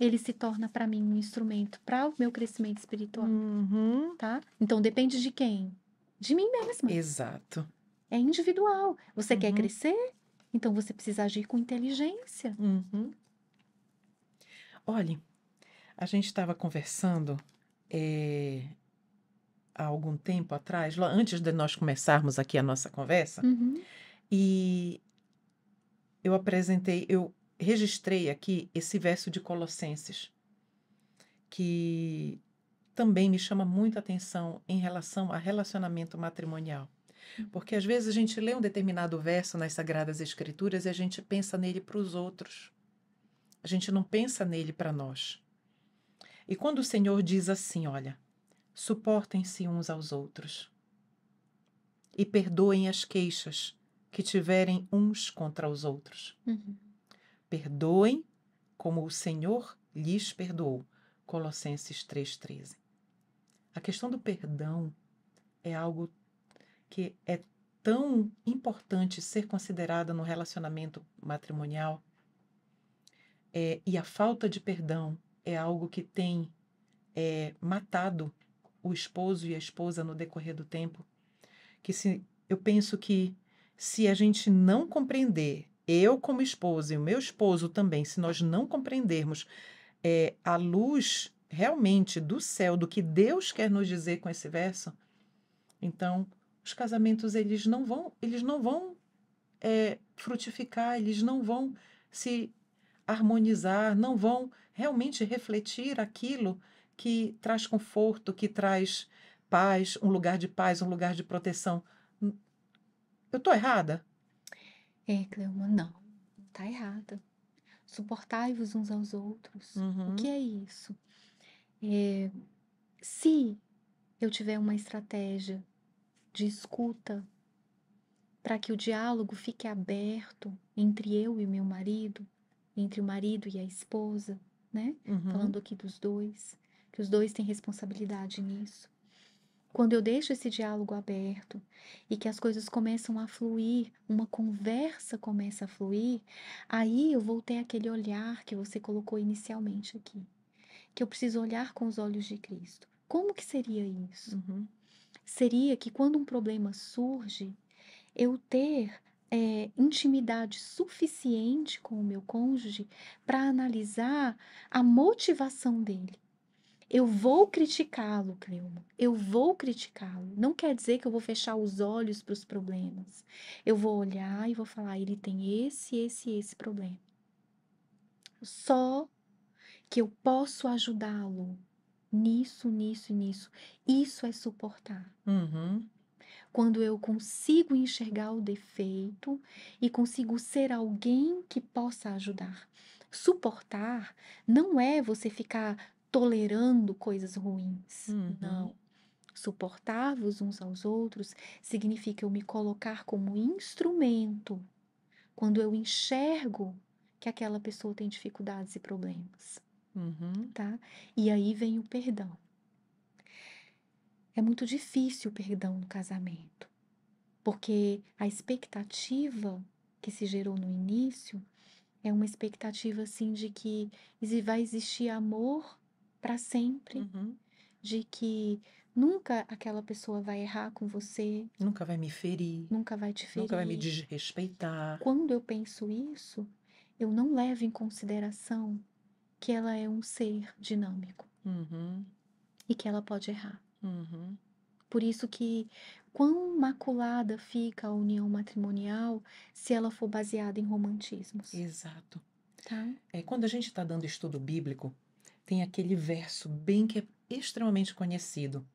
ele se torna para mim um instrumento para o meu crescimento espiritual, uhum. tá? Então depende de quem? De mim mesma. Exato. É individual. Você uhum. quer crescer? Então você precisa agir com inteligência. Uhum. Olhe, a gente estava conversando é, há algum tempo atrás, antes de nós começarmos aqui a nossa conversa, uhum. e eu apresentei, eu registrei aqui esse verso de Colossenses, que também me chama muita atenção em relação a relacionamento matrimonial. Hum. Porque às vezes a gente lê um determinado verso nas Sagradas Escrituras e a gente pensa nele para os outros. A gente não pensa nele para nós. E quando o Senhor diz assim, olha, suportem-se uns aos outros. E perdoem as queixas que tiverem uns contra os outros. Uhum. Perdoem como o Senhor lhes perdoou. Colossenses 3,13. A questão do perdão é algo que é tão importante ser considerada no relacionamento matrimonial. É, e a falta de perdão é algo que tem é, matado o esposo e a esposa no decorrer do tempo, que se eu penso que se a gente não compreender, eu como esposa e o meu esposo também, se nós não compreendermos é, a luz realmente do céu, do que Deus quer nos dizer com esse verso, então os casamentos eles não vão, eles não vão é, frutificar, eles não vão se harmonizar, não vão realmente refletir aquilo que traz conforto, que traz paz, um lugar de paz, um lugar de proteção. Eu estou errada? É, Cleuma, não. está errada. Suportai-vos uns aos outros. Uhum. O que é isso? É, se eu tiver uma estratégia de escuta para que o diálogo fique aberto entre eu e meu marido, entre o marido e a esposa, né? Uhum. Falando aqui dos dois que os dois têm responsabilidade nisso. Quando eu deixo esse diálogo aberto e que as coisas começam a fluir, uma conversa começa a fluir, aí eu vou ter aquele olhar que você colocou inicialmente aqui, que eu preciso olhar com os olhos de Cristo. Como que seria isso? Uhum. Seria que quando um problema surge, eu ter é, intimidade suficiente com o meu cônjuge para analisar a motivação dele. Eu vou criticá-lo, Cleuma. Eu vou criticá-lo. Não quer dizer que eu vou fechar os olhos para os problemas. Eu vou olhar e vou falar: ele tem esse, esse, esse problema. Só que eu posso ajudá-lo nisso, nisso e nisso. Isso é suportar. Uhum. Quando eu consigo enxergar o defeito e consigo ser alguém que possa ajudar. Suportar não é você ficar tolerando coisas ruins. Uhum. Não. Suportar-vos uns aos outros significa eu me colocar como instrumento quando eu enxergo que aquela pessoa tem dificuldades e problemas. Uhum. Tá? E aí vem o perdão. É muito difícil o perdão no casamento, porque a expectativa que se gerou no início é uma expectativa assim de que vai existir amor para sempre, uhum. de que nunca aquela pessoa vai errar com você, nunca vai me ferir, nunca vai te ferir, nunca vai me desrespeitar. Quando eu penso isso, eu não levo em consideração que ela é um ser dinâmico uhum. e que ela pode errar. Uhum. Por isso que quão maculada fica a união matrimonial se ela for baseada em romantismos. Exato. Tá? É, quando a gente está dando estudo bíblico, tem aquele verso bem que é extremamente conhecido,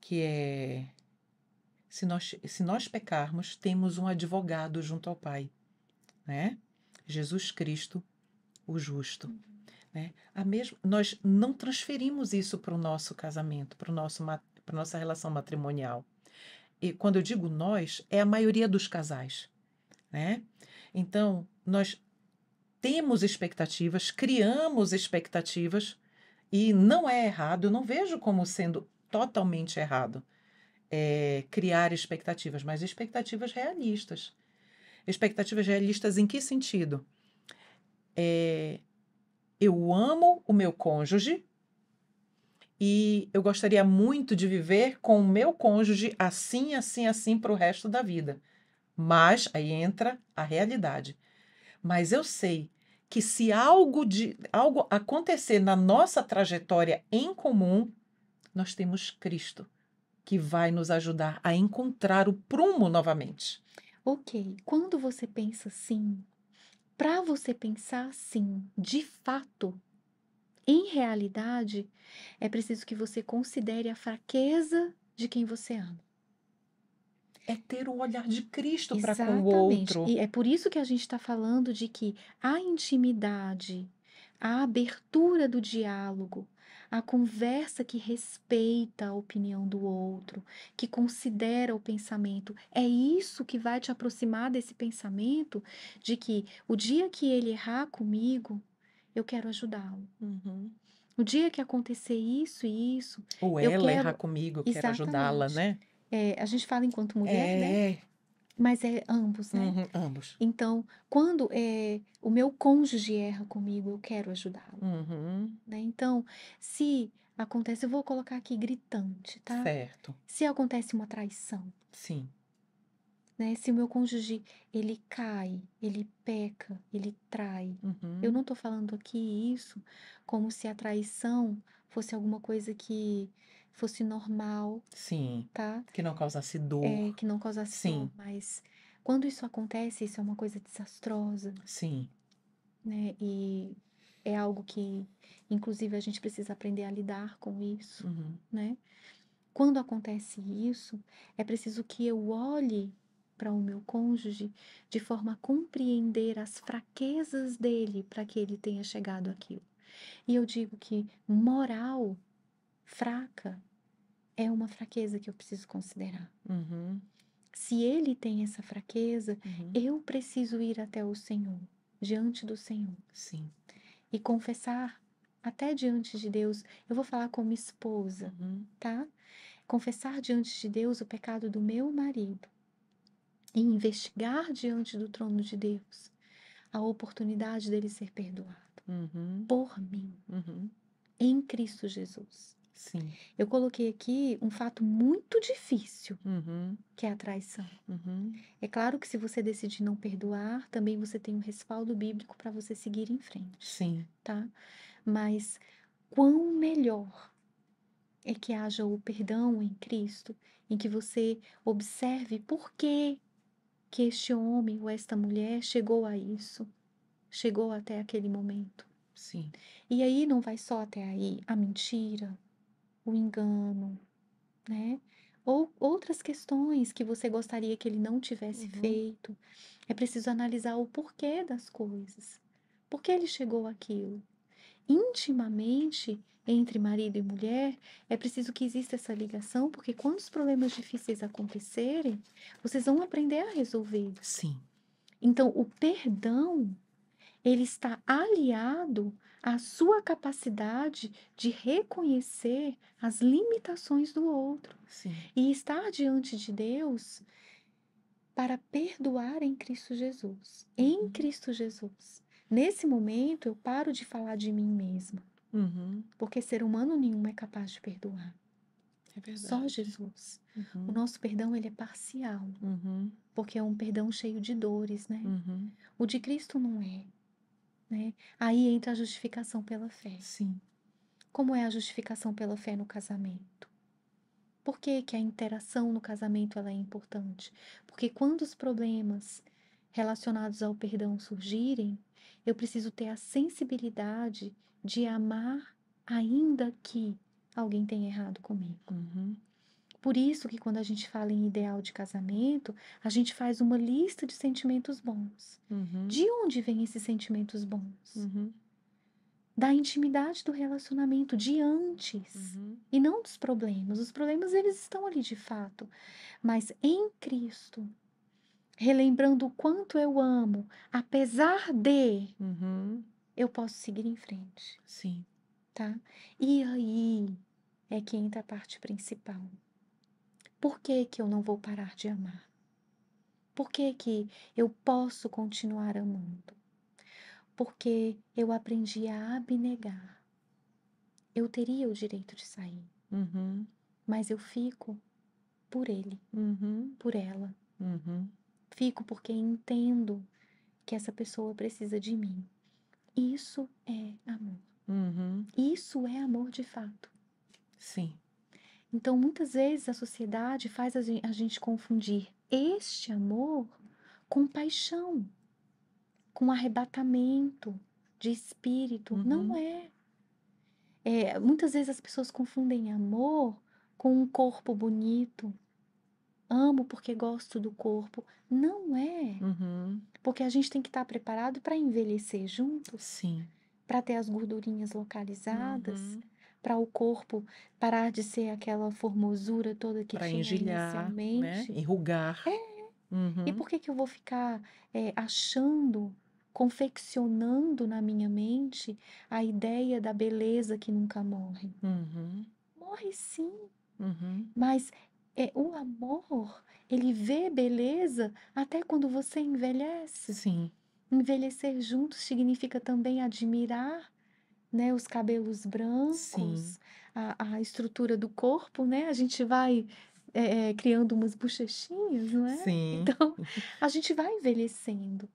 que é se nós, se nós pecarmos, temos um advogado junto ao Pai, né? Jesus Cristo, o justo. Uhum. Né? A mesmo, nós não transferimos isso para o nosso casamento, para a nossa relação matrimonial. E quando eu digo nós, é a maioria dos casais. Né? Então, nós temos expectativas, criamos expectativas e não é errado, eu não vejo como sendo totalmente errado é, criar expectativas, mas expectativas realistas. Expectativas realistas em que sentido? É, eu amo o meu cônjuge e eu gostaria muito de viver com o meu cônjuge assim, assim, assim para o resto da vida. Mas aí entra a realidade mas eu sei que se algo, de, algo acontecer na nossa trajetória em comum, nós temos Cristo, que vai nos ajudar a encontrar o prumo novamente. Ok, quando você pensa assim, para você pensar assim, de fato, em realidade, é preciso que você considere a fraqueza de quem você ama. É ter o olhar de Cristo para com o outro. E é por isso que a gente está falando de que a intimidade, a abertura do diálogo, a conversa que respeita a opinião do outro, que considera o pensamento. É isso que vai te aproximar desse pensamento de que o dia que ele errar comigo, eu quero ajudá-lo. Uhum. O dia que acontecer isso e isso. Ou ela quero... errar comigo, eu quero ajudá-la, né? É, a gente fala enquanto mulher, é. né? Mas é ambos, né? Uhum, ambos. Então, quando é, o meu cônjuge erra comigo, eu quero ajudá-lo. Uhum. Né? Então, se acontece, eu vou colocar aqui gritante, tá? Certo. Se acontece uma traição. Sim. Né? Se o meu cônjuge, ele cai, ele peca, ele trai. Uhum. Eu não estou falando aqui isso como se a traição fosse alguma coisa que fosse normal. Sim. Tá? Que não causasse dor. É, que não causasse Sim. dor. Mas quando isso acontece, isso é uma coisa desastrosa. Sim. Né? E é algo que, inclusive, a gente precisa aprender a lidar com isso, uhum. né? Quando acontece isso, é preciso que eu olhe para o meu cônjuge de forma a compreender as fraquezas dele para que ele tenha chegado àquilo. E eu digo que moral fraca é uma fraqueza que eu preciso considerar. Uhum. Se ele tem essa fraqueza, uhum. eu preciso ir até o Senhor, diante do Senhor. Sim. E confessar até diante de Deus. Eu vou falar como esposa, uhum. tá? Confessar diante de Deus o pecado do meu marido e investigar diante do trono de Deus a oportunidade dele ser perdoado uhum. por mim uhum. em Cristo Jesus. Sim. Eu coloquei aqui um fato muito difícil, uhum. que é a traição. Uhum. É claro que se você decidir não perdoar, também você tem um respaldo bíblico para você seguir em frente. Sim. Tá? Mas quão melhor é que haja o perdão em Cristo, em que você observe por que que este homem ou esta mulher chegou a isso, chegou até aquele momento. Sim. E aí não vai só até aí a mentira, o engano, né? Ou outras questões que você gostaria que ele não tivesse uhum. feito. É preciso analisar o porquê das coisas. Por que ele chegou àquilo? Intimamente, entre marido e mulher, é preciso que exista essa ligação, porque quando os problemas difíceis acontecerem, vocês vão aprender a resolver. Sim. Então, o perdão ele está aliado à sua capacidade de reconhecer as limitações do outro Sim. e estar diante de Deus para perdoar em Cristo Jesus. Em uhum. Cristo Jesus. Nesse momento, eu paro de falar de mim mesma, uhum. porque ser humano nenhum é capaz de perdoar. É Só Jesus. Uhum. O nosso perdão ele é parcial, uhum. porque é um perdão cheio de dores, né? Uhum. O de Cristo não é. Né? Aí entra a justificação pela fé. Sim. Como é a justificação pela fé no casamento? Por que, que a interação no casamento ela é importante? Porque quando os problemas relacionados ao perdão surgirem, eu preciso ter a sensibilidade de amar ainda que alguém tenha errado comigo. Uhum. Por isso que quando a gente fala em ideal de casamento, a gente faz uma lista de sentimentos bons. Uhum. De onde vêm esses sentimentos bons? Uhum. Da intimidade do relacionamento, de antes, uhum. e não dos problemas. Os problemas, eles estão ali de fato. Mas em Cristo, relembrando o quanto eu amo, apesar de, uhum. eu posso seguir em frente. Sim. Tá? E aí é que entra a parte principal. Por que, que eu não vou parar de amar? Por que, que eu posso continuar amando? Porque eu aprendi a abnegar. Eu teria o direito de sair, uhum. mas eu fico por ele, uhum. por ela. Uhum. Fico porque entendo que essa pessoa precisa de mim. Isso é amor. Uhum. Isso é amor de fato. Sim. Então, muitas vezes a sociedade faz a gente confundir este amor com paixão, com arrebatamento de espírito. Uhum. Não é. é. Muitas vezes as pessoas confundem amor com um corpo bonito. Amo porque gosto do corpo. Não é. Uhum. Porque a gente tem que estar preparado para envelhecer juntos. Sim. Para ter as gordurinhas localizadas. Uhum para o corpo parar de ser aquela formosura toda que pra tinha engilhar, né, inicialmente. Né? Enrugar. É. Uhum. E por que, que eu vou ficar é, achando, confeccionando na minha mente a ideia da beleza que nunca morre? Uhum. Morre sim. Uhum. Mas é, o amor, ele vê beleza até quando você envelhece. Sim. Envelhecer juntos significa também admirar né, os cabelos brancos, a, a, estrutura do corpo, né? A gente vai é, criando umas bochechinhas, não é? Sim. Então, a gente vai envelhecendo.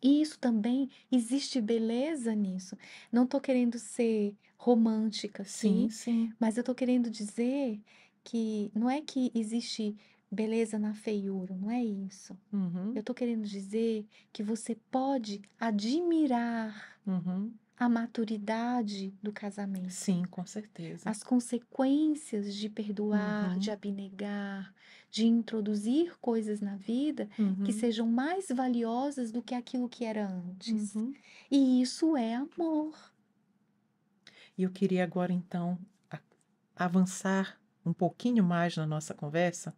E isso também existe beleza nisso. Não estou querendo ser romântica, sim, sim, sim. mas eu estou querendo dizer que não é que existe beleza na feiura, não é isso. Uhum. Eu estou querendo dizer que você pode admirar uhum a maturidade do casamento. Sim, com certeza. As consequências de perdoar, uhum. de abnegar, de introduzir coisas na vida uhum. que sejam mais valiosas do que aquilo que era antes. Uhum. E isso é amor. E eu queria agora então avançar um pouquinho mais na nossa conversa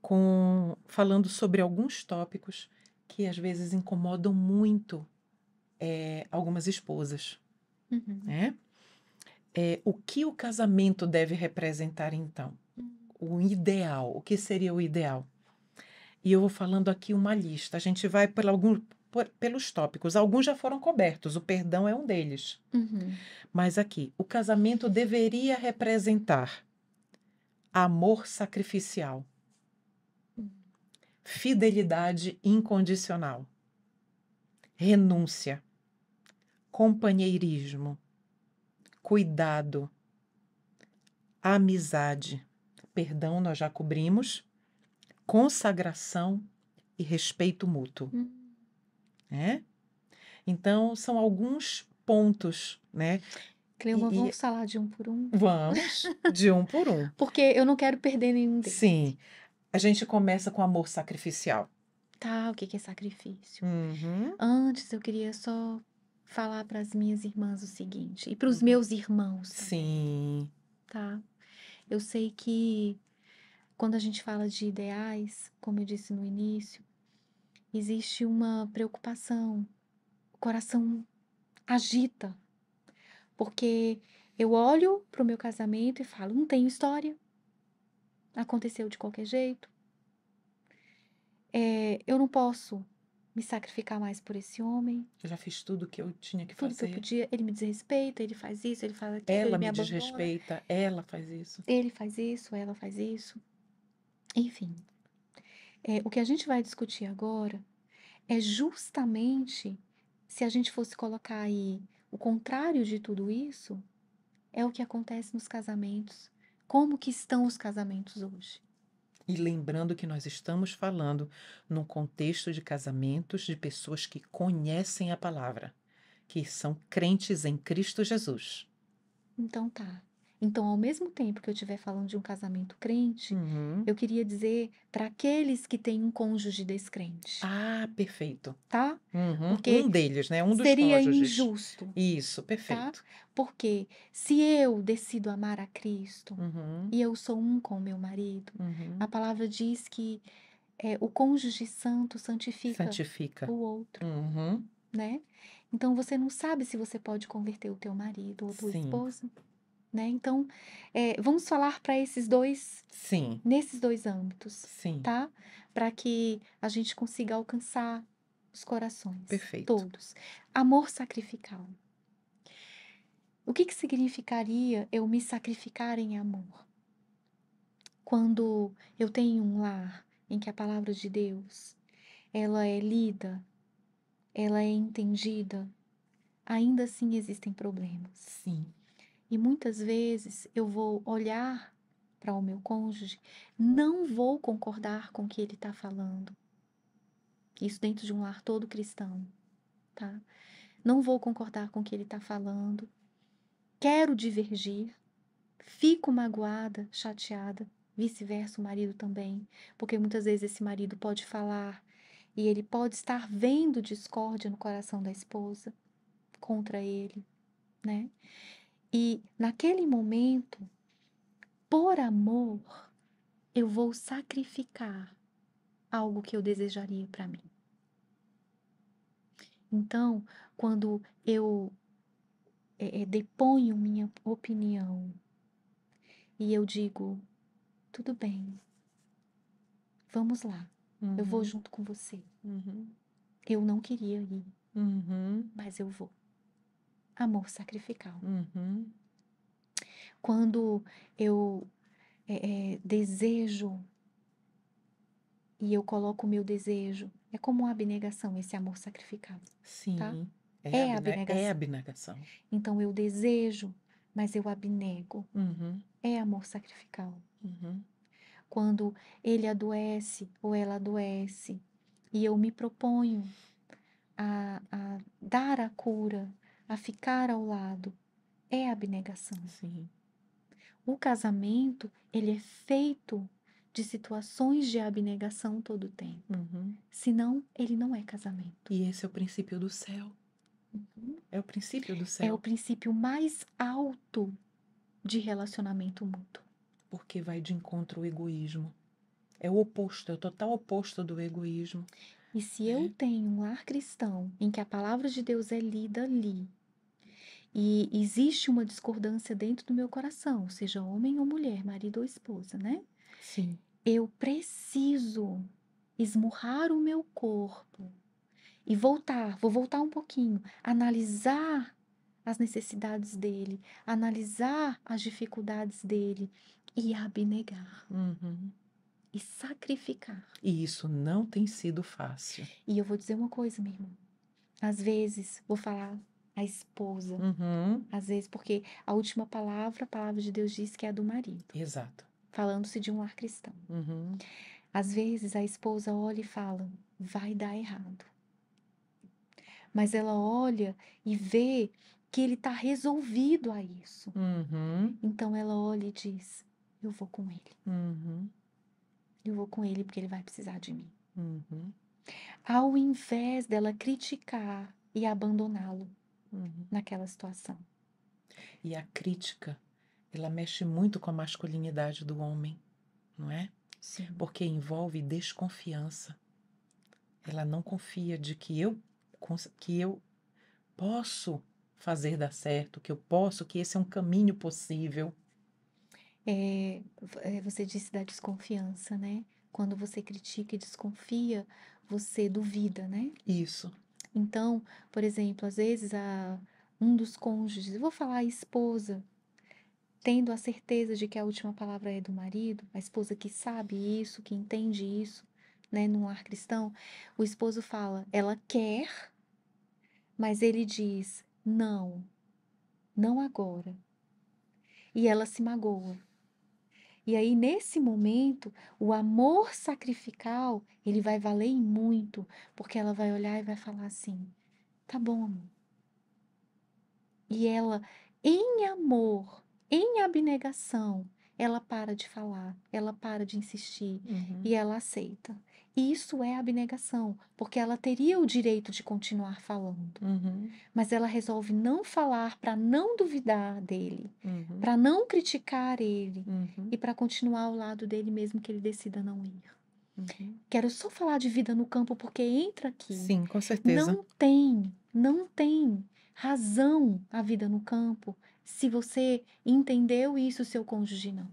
com falando sobre alguns tópicos que às vezes incomodam muito é, algumas esposas. Uhum. Né? É, o que o casamento deve representar, então? Hum. O ideal, o que seria o ideal? E eu vou falando aqui uma lista. A gente vai por algum, por, pelos tópicos. Alguns já foram cobertos, o perdão é um deles. Uhum. Mas aqui, o casamento deveria representar amor sacrificial, hum. fidelidade incondicional, renúncia, companheirismo, cuidado, amizade, perdão, nós já cobrimos, consagração e respeito mútuo. Hum. É? Então, são alguns pontos, né? Cleuma, e, vamos falar de um por um? Vamos, de um por um. Porque eu não quero perder nenhum deles. Sim. A gente começa com amor sacrificial. Tá, o que, que é sacrifício? Uhum. Antes eu queria só falar para as minhas irmãs o seguinte e para os uhum. meus irmãos. Também, Sim. Tá? Eu sei que quando a gente fala de ideais, como eu disse no início, existe uma preocupação. O coração agita. Porque eu olho para o meu casamento e falo, não tenho história. Aconteceu de qualquer jeito. É, eu não posso me sacrificar mais por esse homem. Eu já fiz tudo que eu tinha que tudo fazer. Tudo que eu podia. Ele me desrespeita, ele faz isso, ele faz aquilo. Ela me, me desrespeita, ela faz isso. Ele faz isso, ela faz isso. Enfim. É, o que a gente vai discutir agora é justamente se a gente fosse colocar aí o contrário de tudo isso, é o que acontece nos casamentos. Como que estão os casamentos hoje? E lembrando que nós estamos falando num contexto de casamentos de pessoas que conhecem a palavra, que são crentes em Cristo Jesus. Então tá. Então, ao mesmo tempo que eu estiver falando de um casamento crente, uhum. eu queria dizer para aqueles que têm um cônjuge descrente. Ah, perfeito. Tá? Uhum. Porque um deles, né? Um dos seria cônjuges. Seria injusto. Isso, tá? perfeito. Tá? Porque se eu decido amar a Cristo uhum. e eu sou um com o meu marido, uhum. a palavra diz que é, o cônjuge santo santifica, santifica. o outro. Uhum. Né? Então, você não sabe se você pode converter o teu marido ou a tua Sim. esposa. Né? Então, é, vamos falar para esses dois, sim, nesses dois âmbitos, sim, tá? Para que a gente consiga alcançar os corações, Perfeito. todos. Amor sacrificial. O que, que significaria eu me sacrificar em amor? Quando eu tenho um lar em que a palavra de Deus ela é lida, ela é entendida, ainda assim existem problemas. Sim e muitas vezes eu vou olhar para o meu cônjuge, não vou concordar com o que ele está falando. Isso dentro de um lar todo cristão, tá? Não vou concordar com o que ele está falando. Quero divergir. Fico magoada, chateada. Vice-versa, o marido também. Porque muitas vezes esse marido pode falar e ele pode estar vendo discórdia no coração da esposa contra ele, né? E naquele momento, por amor, eu vou sacrificar algo que eu desejaria para mim. Então, quando eu é, é, deponho minha opinião e eu digo, tudo bem, vamos lá, uhum. eu vou uhum. junto com você. Uhum. Eu não queria ir, uhum. mas eu vou amor sacrificial. Uhum. Quando eu é, é, desejo e eu coloco o meu desejo, é como uma abnegação esse amor sacrificado. Sim. Tá? É, é, é abnegação. é abnegação. Então eu desejo, mas eu abnego. Uhum. É amor sacrificial. Uhum. Quando ele adoece ou ela adoece e eu me proponho a, a dar a cura a ficar ao lado, é abnegação. Sim. O casamento, ele é feito de situações de abnegação todo o tempo. Uhum. Senão, ele não é casamento. E esse é o princípio do céu. Uhum. É o princípio do céu. É o princípio mais alto de relacionamento mútuo. Porque vai de encontro ao egoísmo. É o oposto, é o total oposto do egoísmo. E se é. eu tenho um lar cristão em que a palavra de Deus é lida ali, e existe uma discordância dentro do meu coração, seja homem ou mulher, marido ou esposa, né? Sim. Eu preciso esmurrar o meu corpo e voltar, vou voltar um pouquinho, analisar as necessidades dele, analisar as dificuldades dele e abnegar. Uhum. E sacrificar. E isso não tem sido fácil. E eu vou dizer uma coisa, minha irmã. Às vezes, vou falar a esposa. Uhum. Às vezes, porque a última palavra, a palavra de Deus diz que é a do marido. Exato. Falando-se de um lar cristão. Uhum. Às vezes, a esposa olha e fala: vai dar errado. Mas ela olha e vê que ele está resolvido a isso. Uhum. Então ela olha e diz: eu vou com ele. Uhum. Eu vou com ele porque ele vai precisar de mim. Uhum. Ao invés dela criticar e abandoná-lo, uhum. naquela situação. E a crítica, ela mexe muito com a masculinidade do homem, não é? Sim. Porque envolve desconfiança. Ela não confia de que eu que eu posso fazer dar certo, que eu posso, que esse é um caminho possível. É, é você disse da desconfiança, né? Quando você critica e desconfia, você duvida, né? Isso. Então, por exemplo, às vezes a, um dos cônjuges, vou falar a esposa, tendo a certeza de que a última palavra é do marido, a esposa que sabe isso, que entende isso, né, num ar cristão, o esposo fala, ela quer, mas ele diz, não, não agora. E ela se magoa. E aí nesse momento, o amor sacrificial, ele vai valer muito, porque ela vai olhar e vai falar assim: "Tá bom, amor". E ela em amor, em abnegação, ela para de falar, ela para de insistir uhum. e ela aceita. E isso é abnegação, porque ela teria o direito de continuar falando, uhum. mas ela resolve não falar para não duvidar dele, uhum. para não criticar ele uhum. e para continuar ao lado dele mesmo que ele decida não ir. Uhum. Quero só falar de vida no campo porque entra aqui. Sim, com certeza. Não tem, não tem razão a vida no campo se você entendeu isso, seu cônjuge não.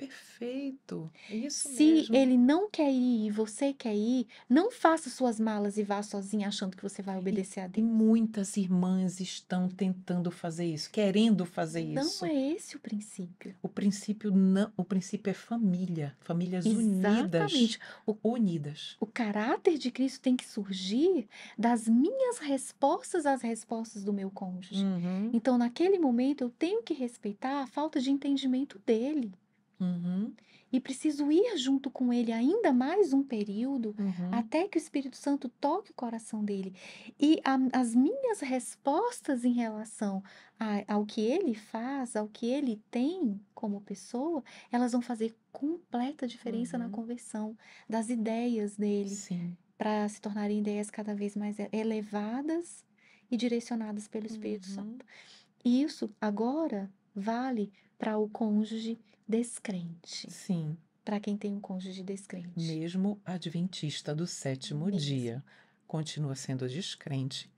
Perfeito. É isso Se mesmo. ele não quer ir e você quer ir, não faça suas malas e vá sozinha achando que você vai obedecer e, a Deus. muitas irmãs estão tentando fazer isso, querendo fazer não isso. Não é esse o princípio. O princípio não, o princípio é família, famílias Exatamente. unidas. Exatamente. unidas. O caráter de Cristo tem que surgir das minhas respostas às respostas do meu cônjuge. Uhum. Então, naquele momento eu tenho que respeitar a falta de entendimento dele. Uhum. E preciso ir junto com ele ainda mais um período, uhum. até que o Espírito Santo toque o coração dele. E a, as minhas respostas em relação a, ao que ele faz, ao que ele tem como pessoa, elas vão fazer completa diferença uhum. na conversão das ideias dele. Para se tornarem ideias cada vez mais eh, elevadas e direcionadas pelo Espírito uhum. Santo. E Isso agora vale para o cônjuge descrente. Sim. Para quem tem um cônjuge descrente. Mesmo adventista do sétimo dia continua sendo descrente.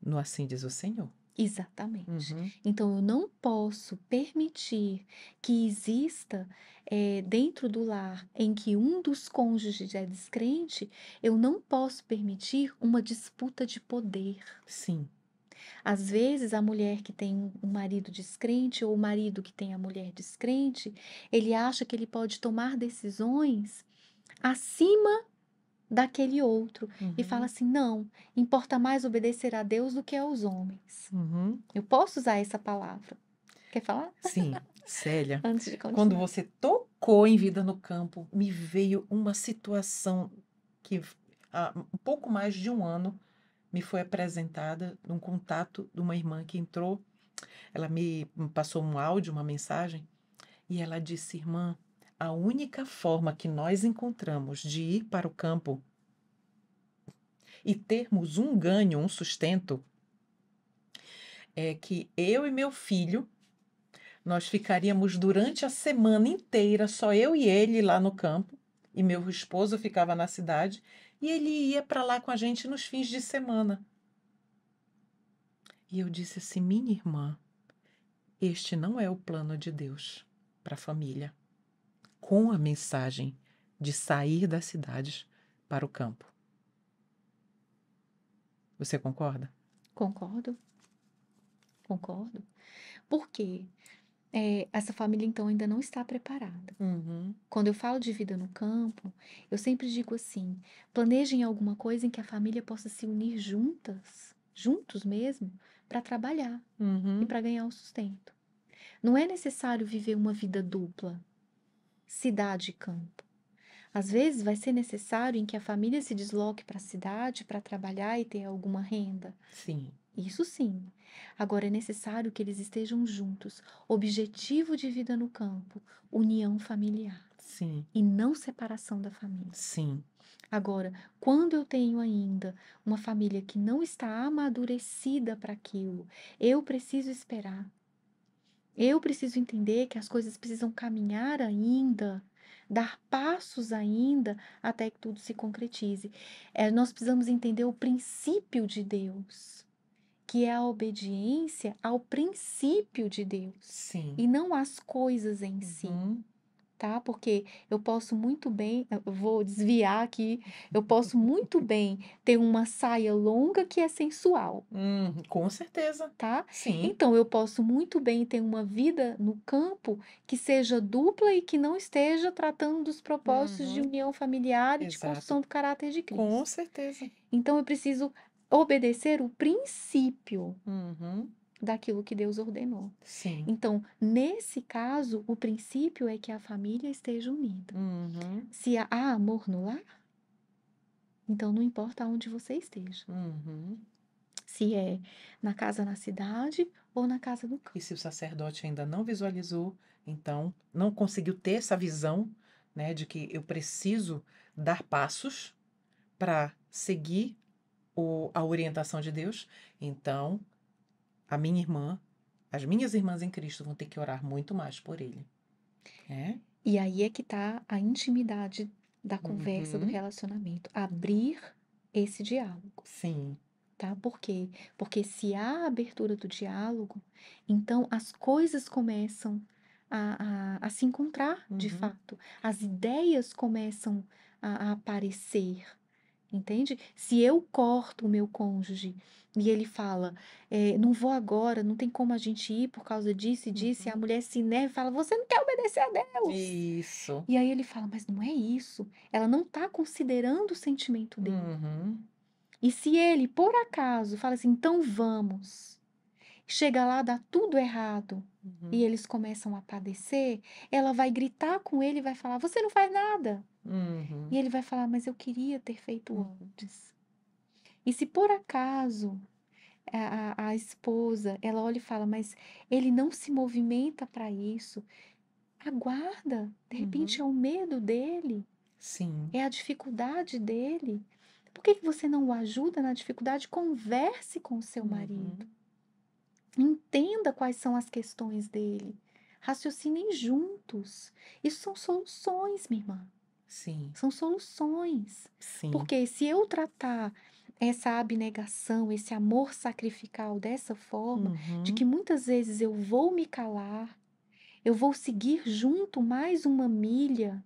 No assim diz o Senhor. Exatamente. Uhum. Então, eu não posso permitir que exista é, dentro do lar em que um dos cônjuges é descrente, eu não posso permitir uma disputa de poder. Sim. Às vezes, a mulher que tem um marido descrente ou o marido que tem a mulher descrente, ele acha que ele pode tomar decisões acima daquele outro uhum. e fala uhum. assim: não, importa mais obedecer a Deus do que aos homens. Uhum. Eu posso usar essa palavra. Quer falar? Sim, Célia. Antes de continuar. Quando você tocou em Vida no Campo, me veio uma situação que há um pouco mais de um ano me foi apresentada num contato de uma irmã que entrou. Ela me passou um áudio, uma mensagem, e ela disse: Irmã, a única forma que nós encontramos de ir para o campo e termos um ganho, um sustento, é que eu e meu filho nós ficaríamos durante a semana inteira, só eu e ele lá no campo, e meu esposo ficava na cidade, e ele ia para lá com a gente nos fins de semana. E eu disse assim: minha irmã, este não é o plano de Deus para a família, com a mensagem de sair das cidades para o campo. Você concorda? Concordo. Concordo. Por quê? é, essa família então ainda não está preparada. Uhum. Quando eu falo de vida no campo, eu sempre digo assim: planejem alguma coisa em que a família possa se unir juntas, juntos mesmo, para trabalhar uhum. e para ganhar o sustento. Não é necessário viver uma vida dupla, cidade e campo. Às vezes vai ser necessário em que a família se desloque para a cidade para trabalhar e ter alguma renda. Sim. Isso sim. Agora é necessário que eles estejam juntos. Objetivo de vida no campo, união familiar. Sim. E não separação da família. Sim. Agora, quando eu tenho ainda uma família que não está amadurecida para aquilo, eu preciso esperar. Eu preciso entender que as coisas precisam caminhar ainda dar passos ainda até que tudo se concretize. É, nós precisamos entender o princípio de Deus que é a obediência ao princípio de Deus. Sim. E não às coisas em uhum. si. Tá? Porque eu posso muito bem, vou desviar aqui, eu posso muito bem ter uma saia longa que é sensual. Hum, com certeza. Tá? Sim. Então eu posso muito bem ter uma vida no campo que seja dupla e que não esteja tratando dos propósitos uhum. de união familiar e Exato. de construção do caráter de Cristo. Com certeza. Então eu preciso obedecer o princípio uhum. daquilo que Deus ordenou. Sim. Então, nesse caso, o princípio é que a família esteja unida. Uhum. Se há amor no lar, então não importa onde você esteja. Uhum. Se é na casa na cidade ou na casa do campo. E se o sacerdote ainda não visualizou, então não conseguiu ter essa visão, né, de que eu preciso dar passos para seguir o, a orientação de Deus, então a minha irmã, as minhas irmãs em Cristo vão ter que orar muito mais por ele. É? E aí é que está a intimidade da conversa, uhum. do relacionamento. Abrir esse diálogo. Sim. Tá? Por quê? Porque se há abertura do diálogo, então as coisas começam a, a, a se encontrar uhum. de fato. As ideias começam a, a aparecer entende? Se eu corto o meu cônjuge e ele fala, é, não vou agora, não tem como a gente ir por causa disso e disso, uhum. e a uhum. mulher se neve né, e fala, você não quer obedecer a Deus. Isso. E aí ele fala, mas não é isso. Ela não está considerando o sentimento dele. Uhum. E se ele, por acaso, fala assim, então vamos, chega lá, dá tudo errado, uhum. e eles começam a padecer, ela vai gritar com ele e vai falar, você não faz nada. Uhum. E ele vai falar, mas eu queria ter feito hum. antes. E se por acaso a, a esposa, ela olha e fala, mas ele não se movimenta para isso, aguarda. De repente uhum. é o medo dele. Sim. É a dificuldade dele. Por que, que você não o ajuda na dificuldade? Converse com o seu uhum. marido. Entenda quais são as questões dele. Raciocinem juntos. Isso são soluções, minha irmã. Sim. São soluções. Sim. Porque se eu tratar essa abnegação, esse amor sacrificial dessa forma, uhum. de que muitas vezes eu vou me calar, eu vou seguir junto mais uma milha,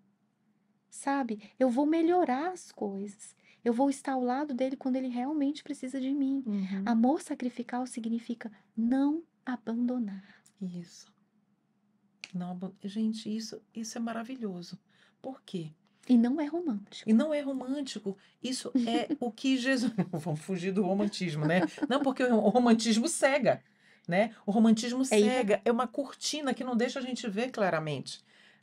sabe? Eu vou melhorar as coisas. Eu vou estar ao lado dele quando ele realmente precisa de mim. Uhum. Amor sacrificial significa não abandonar. Isso. Não, gente, isso, isso é maravilhoso. Por quê? E não é romântico. E não é romântico. Isso é o que Jesus. Vamos fugir do romantismo, né? Não, porque o romantismo cega. Né? O romantismo é cega, ir... é uma cortina que não deixa a gente ver claramente,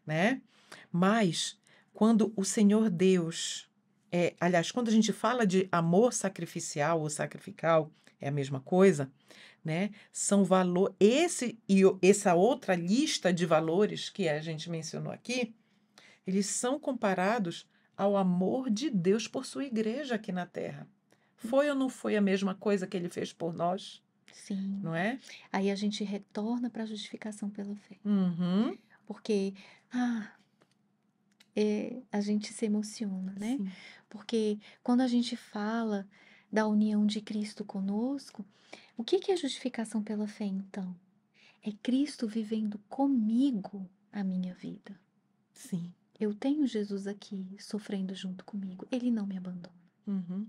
né? Mas quando o Senhor Deus, é, aliás, quando a gente fala de amor sacrificial ou sacrificial, é a mesma coisa, né? São valor esse e essa outra lista de valores que a gente mencionou aqui, eles são comparados ao amor de Deus por sua igreja aqui na terra. Hum. Foi ou não foi a mesma coisa que ele fez por nós? Sim. Não é? Aí a gente retorna para a justificação pela fé. Uhum. Porque ah, é, a gente se emociona, né? Sim. Porque quando a gente fala da união de Cristo conosco, o que, que é justificação pela fé então? É Cristo vivendo comigo a minha vida. Sim. Eu tenho Jesus aqui sofrendo junto comigo. Ele não me abandona. Uhum.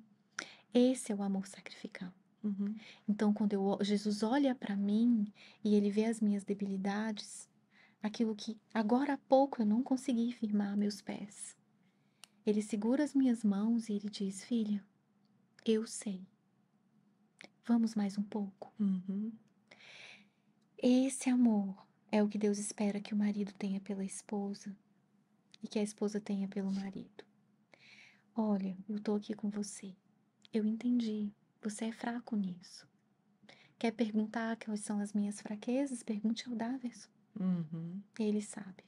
Esse é o amor sacrificial. Uhum. Então, quando eu, Jesus olha para mim e ele vê as minhas debilidades, aquilo que agora há pouco eu não consegui firmar meus pés, ele segura as minhas mãos e ele diz: Filha, eu sei. Vamos mais um pouco. Uhum. Esse amor é o que Deus espera que o marido tenha pela esposa e que a esposa tenha pelo marido. Olha, eu tô aqui com você. Eu entendi. Você é fraco nisso. Quer perguntar quais são as minhas fraquezas? Pergunte ao Daverson. Uhum. Ele sabe.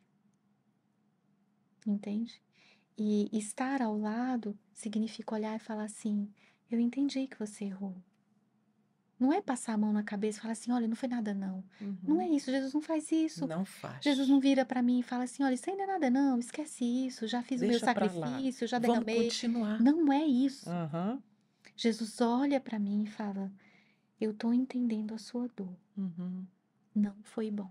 Entende? E estar ao lado significa olhar e falar assim: Eu entendi que você errou. Não é passar a mão na cabeça e falar assim, olha, não foi nada não. Uhum. Não é uhum. isso, Jesus não faz isso. Não faz. Jesus não vira para mim e fala assim, olha, isso ainda é nada não, esquece isso, já fiz Deixa o meu sacrifício, já derramei. Vamos continuar. Não é isso. Uhum. Jesus olha para mim e fala, eu tô entendendo a sua dor. Uhum. Não foi bom,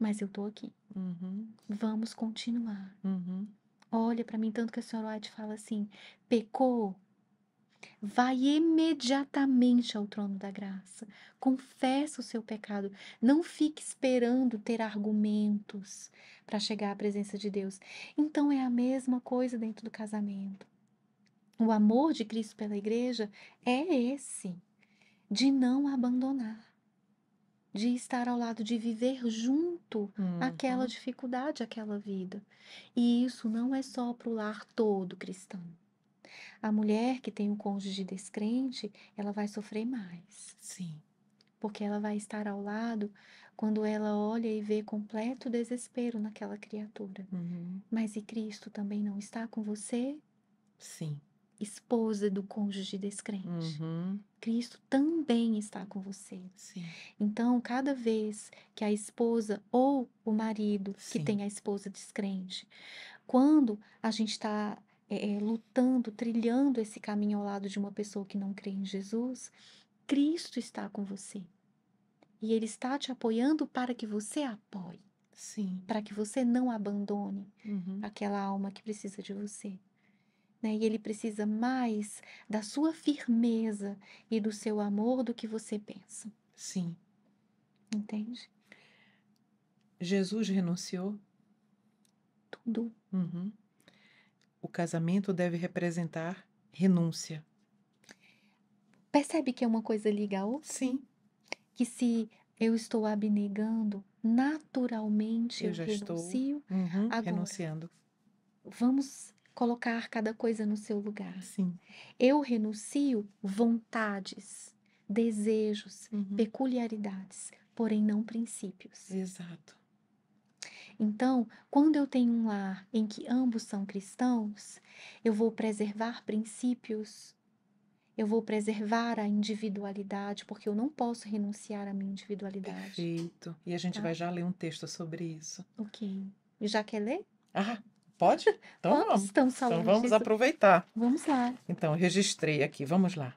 mas eu tô aqui. Uhum. Vamos continuar. Uhum. Olha para mim tanto que a senhora White fala assim, pecou, vai imediatamente ao trono da graça. Confessa o seu pecado. Não fique esperando ter argumentos para chegar à presença de Deus. Então é a mesma coisa dentro do casamento. O amor de Cristo pela igreja é esse, de não abandonar, de estar ao lado, de viver junto uhum. aquela dificuldade, aquela vida. E isso não é só para o lar todo cristão. A mulher que tem um cônjuge descrente, ela vai sofrer mais. Sim. Porque ela vai estar ao lado quando ela olha e vê completo desespero naquela criatura. Uhum. Mas e Cristo também não está com você? Sim. Esposa do cônjuge descrente. Uhum. Cristo também está com você. Sim. Então, cada vez que a esposa ou o marido Sim. que tem a esposa descrente, quando a gente está é, é, lutando, trilhando esse caminho ao lado de uma pessoa que não crê em Jesus, Cristo está com você. E Ele está te apoiando para que você apoie. Sim. Para que você não abandone uhum. aquela alma que precisa de você. Né? E ele precisa mais da sua firmeza e do seu amor do que você pensa. Sim. Entende? Jesus renunciou? Tudo. Uhum o casamento deve representar renúncia. Percebe que é uma coisa liga a outra? Sim. Que se eu estou abnegando, naturalmente eu, eu já renuncio. Estou, uhum, agora, renunciando. Vamos colocar cada coisa no seu lugar. Sim. Eu renuncio vontades, desejos, uhum. peculiaridades, porém não princípios. Exato. Então, quando eu tenho um lar em que ambos são cristãos, eu vou preservar princípios, eu vou preservar a individualidade, porque eu não posso renunciar à minha individualidade. Perfeito. E a gente tá? vai já ler um texto sobre isso. Ok. Já quer ler? Ah, pode? Então vamos. vamos. Então, então vamos aproveitar. Vamos lá. Então, registrei aqui. Vamos lá.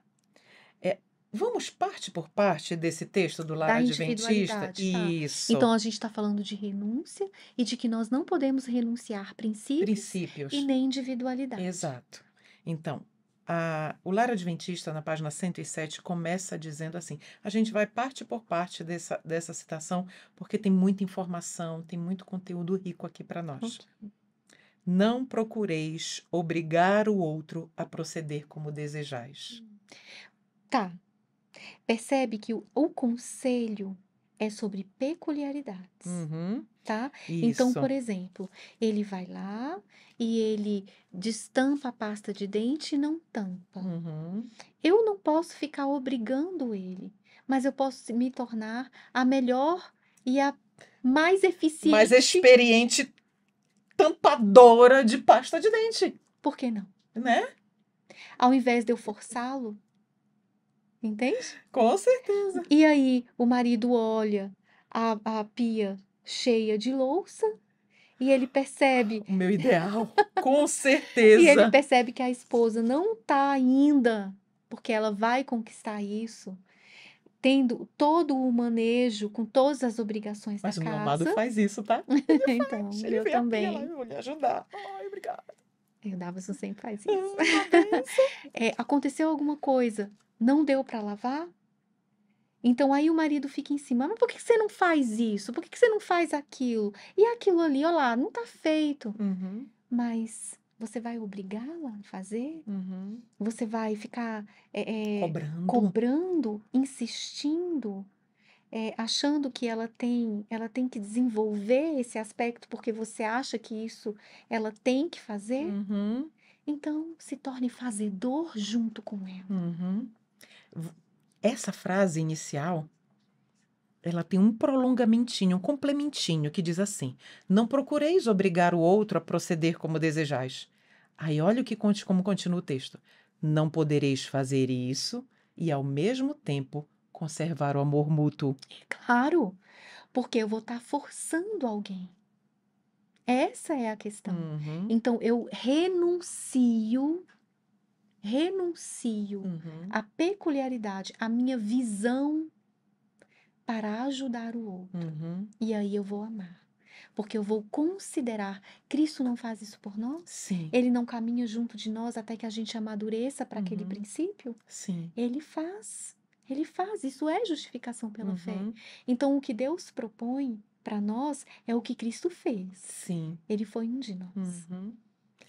Vamos parte por parte desse texto do Lar Adventista? Tá? Isso. Então, a gente está falando de renúncia e de que nós não podemos renunciar princípios, princípios. e nem individualidade. Exato. Então, a, o Lar Adventista, na página 107, começa dizendo assim: a gente vai parte por parte dessa, dessa citação, porque tem muita informação, tem muito conteúdo rico aqui para nós. Okay. Não procureis obrigar o outro a proceder como desejais. Tá, Percebe que o, o conselho é sobre peculiaridades, uhum. tá? Então, Isso. Então, por exemplo, ele vai lá e ele destampa a pasta de dente e não tampa. Uhum. Eu não posso ficar obrigando ele, mas eu posso me tornar a melhor e a mais eficiente, mais experiente tampadora de pasta de dente. Por que não? Né? Ao invés de eu forçá-lo, Entende? Com certeza. E aí o marido olha a, a pia cheia de louça e ele percebe. O meu ideal, com certeza. e ele percebe que a esposa não está ainda, porque ela vai conquistar isso, tendo todo o manejo, com todas as obrigações Mas da casa. Mas o meu amado faz isso, tá? Ele então, faz. Ele eu também. eu vou lhe ajudar. Ai, obrigada. Eu dava, você sempre faz ah, isso. É, aconteceu alguma coisa. Não deu para lavar? Então aí o marido fica em cima, mas por que você não faz isso? Por que você não faz aquilo? E aquilo ali, olha lá, não tá feito. Uhum. Mas você vai obrigá-la a fazer? Uhum. Você vai ficar é, é, cobrando. cobrando. insistindo, é, achando que ela tem, ela tem que desenvolver esse aspecto porque você acha que isso ela tem que fazer? Uhum. Então se torne fazedor junto com ela. Uhum essa frase inicial ela tem um prolongamentinho, um complementinho que diz assim: Não procureis obrigar o outro a proceder como desejais. Aí olha o que conte como continua o texto. Não podereis fazer isso e ao mesmo tempo conservar o amor mútuo. Claro, porque eu vou estar tá forçando alguém. Essa é a questão. Uhum. Então eu renuncio renuncio uhum. à peculiaridade, à minha visão para ajudar o outro. Uhum. E aí eu vou amar. Porque eu vou considerar, Cristo não faz isso por nós? Sim. Ele não caminha junto de nós até que a gente amadureça para uhum. aquele princípio? Sim. Ele faz. Ele faz. Isso é justificação pela uhum. fé. Então, o que Deus propõe para nós é o que Cristo fez. Sim. Ele foi um de nós. Uhum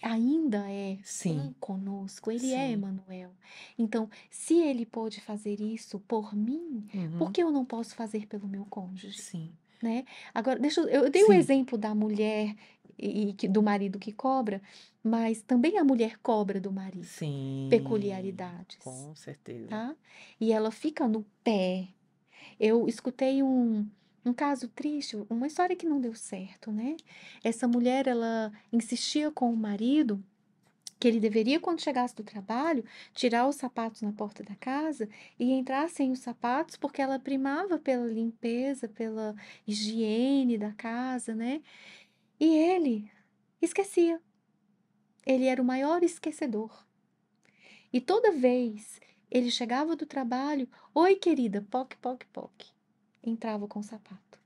ainda é Sim. conosco, Ele é Sim. é Emanuel Então, se Ele pode fazer isso por mim, uhum. por que eu não posso fazer pelo meu cônjuge? Sim. Né? Agora, deixa eu, eu dei o um exemplo da mulher e, e, do marido que cobra, mas também a mulher cobra do marido. Sim. Peculiaridades. Com certeza. Tá? E ela fica no pé. Eu escutei um, um caso triste, uma história que não deu certo, né? Essa mulher, ela insistia com o marido que ele deveria, quando chegasse do trabalho, tirar os sapatos na porta da casa e entrar sem os sapatos, porque ela primava pela limpeza, pela higiene da casa, né? E ele esquecia. Ele era o maior esquecedor. E toda vez ele chegava do trabalho, oi querida, poque, poque, poque entrava com o sapato.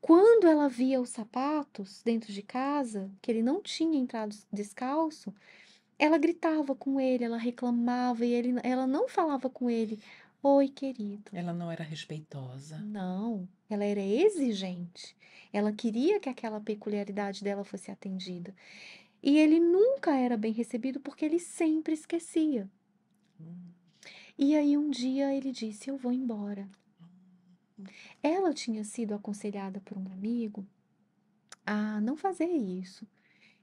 Quando ela via os sapatos dentro de casa, que ele não tinha entrado descalço, ela gritava com ele, ela reclamava e ele, ela não falava com ele. Oi, querido. Ela não era respeitosa. Não, ela era exigente. Ela queria que aquela peculiaridade dela fosse atendida. E ele nunca era bem recebido porque ele sempre esquecia. Hum. E aí um dia ele disse: Eu vou embora. Ela tinha sido aconselhada por um amigo a não fazer isso.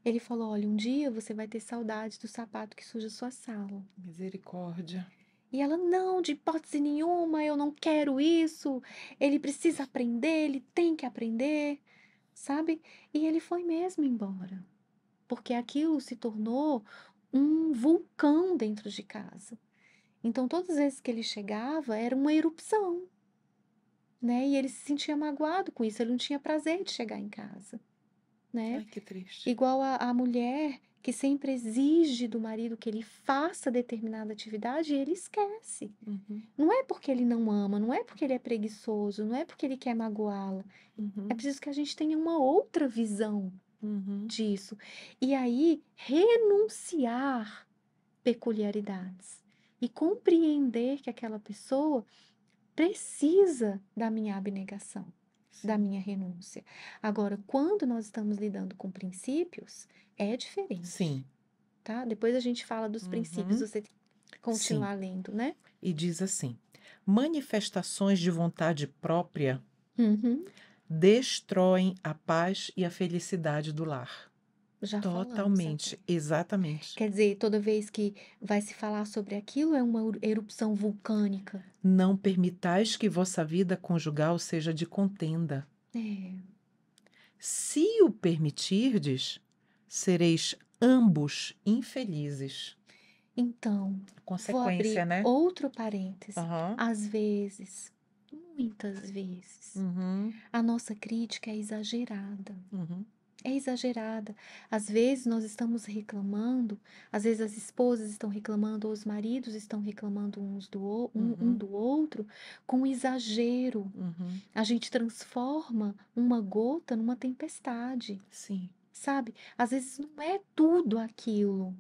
Ele falou: Olha, um dia você vai ter saudade do sapato que suja sua sala. Misericórdia. E ela: Não, de hipótese nenhuma, eu não quero isso. Ele precisa aprender, ele tem que aprender, sabe? E ele foi mesmo embora, porque aquilo se tornou um vulcão dentro de casa. Então, todas as vezes que ele chegava, era uma erupção né? E ele se sentia magoado com isso, ele não tinha prazer de chegar em casa, né? Ai, que triste. Igual a, a mulher que sempre exige do marido que ele faça determinada atividade e ele esquece. Uhum. Não é porque ele não ama, não é porque ele é preguiçoso, não é porque ele quer magoá-la. Uhum. É preciso que a gente tenha uma outra visão uhum. disso. E aí, renunciar peculiaridades e compreender que aquela pessoa precisa da minha abnegação, Sim. da minha renúncia. Agora, quando nós estamos lidando com princípios, é diferente. Sim. Tá? Depois a gente fala dos uhum. princípios, você continuar Sim. lendo, né? E diz assim: manifestações de vontade própria uhum. destroem a paz e a felicidade do lar já Totalmente, falamos exatamente. Quer dizer, toda vez que vai se falar sobre aquilo, é uma er-, erupção vulcânica. Não permitais que vossa vida conjugal seja de contenda. É. Se o permitirdes, sereis ambos infelizes. Então, consequência, né? Outro parêntese. Uhum. Às vezes, muitas vezes, uhum. a nossa crítica é exagerada. Uhum é exagerada. Às vezes nós estamos reclamando, às vezes as esposas estão reclamando, ou os maridos estão reclamando uns do, um, uhum. um do outro com exagero. Uhum. A gente transforma uma gota numa tempestade. Sim. Sabe? Às vezes não é tudo aquilo.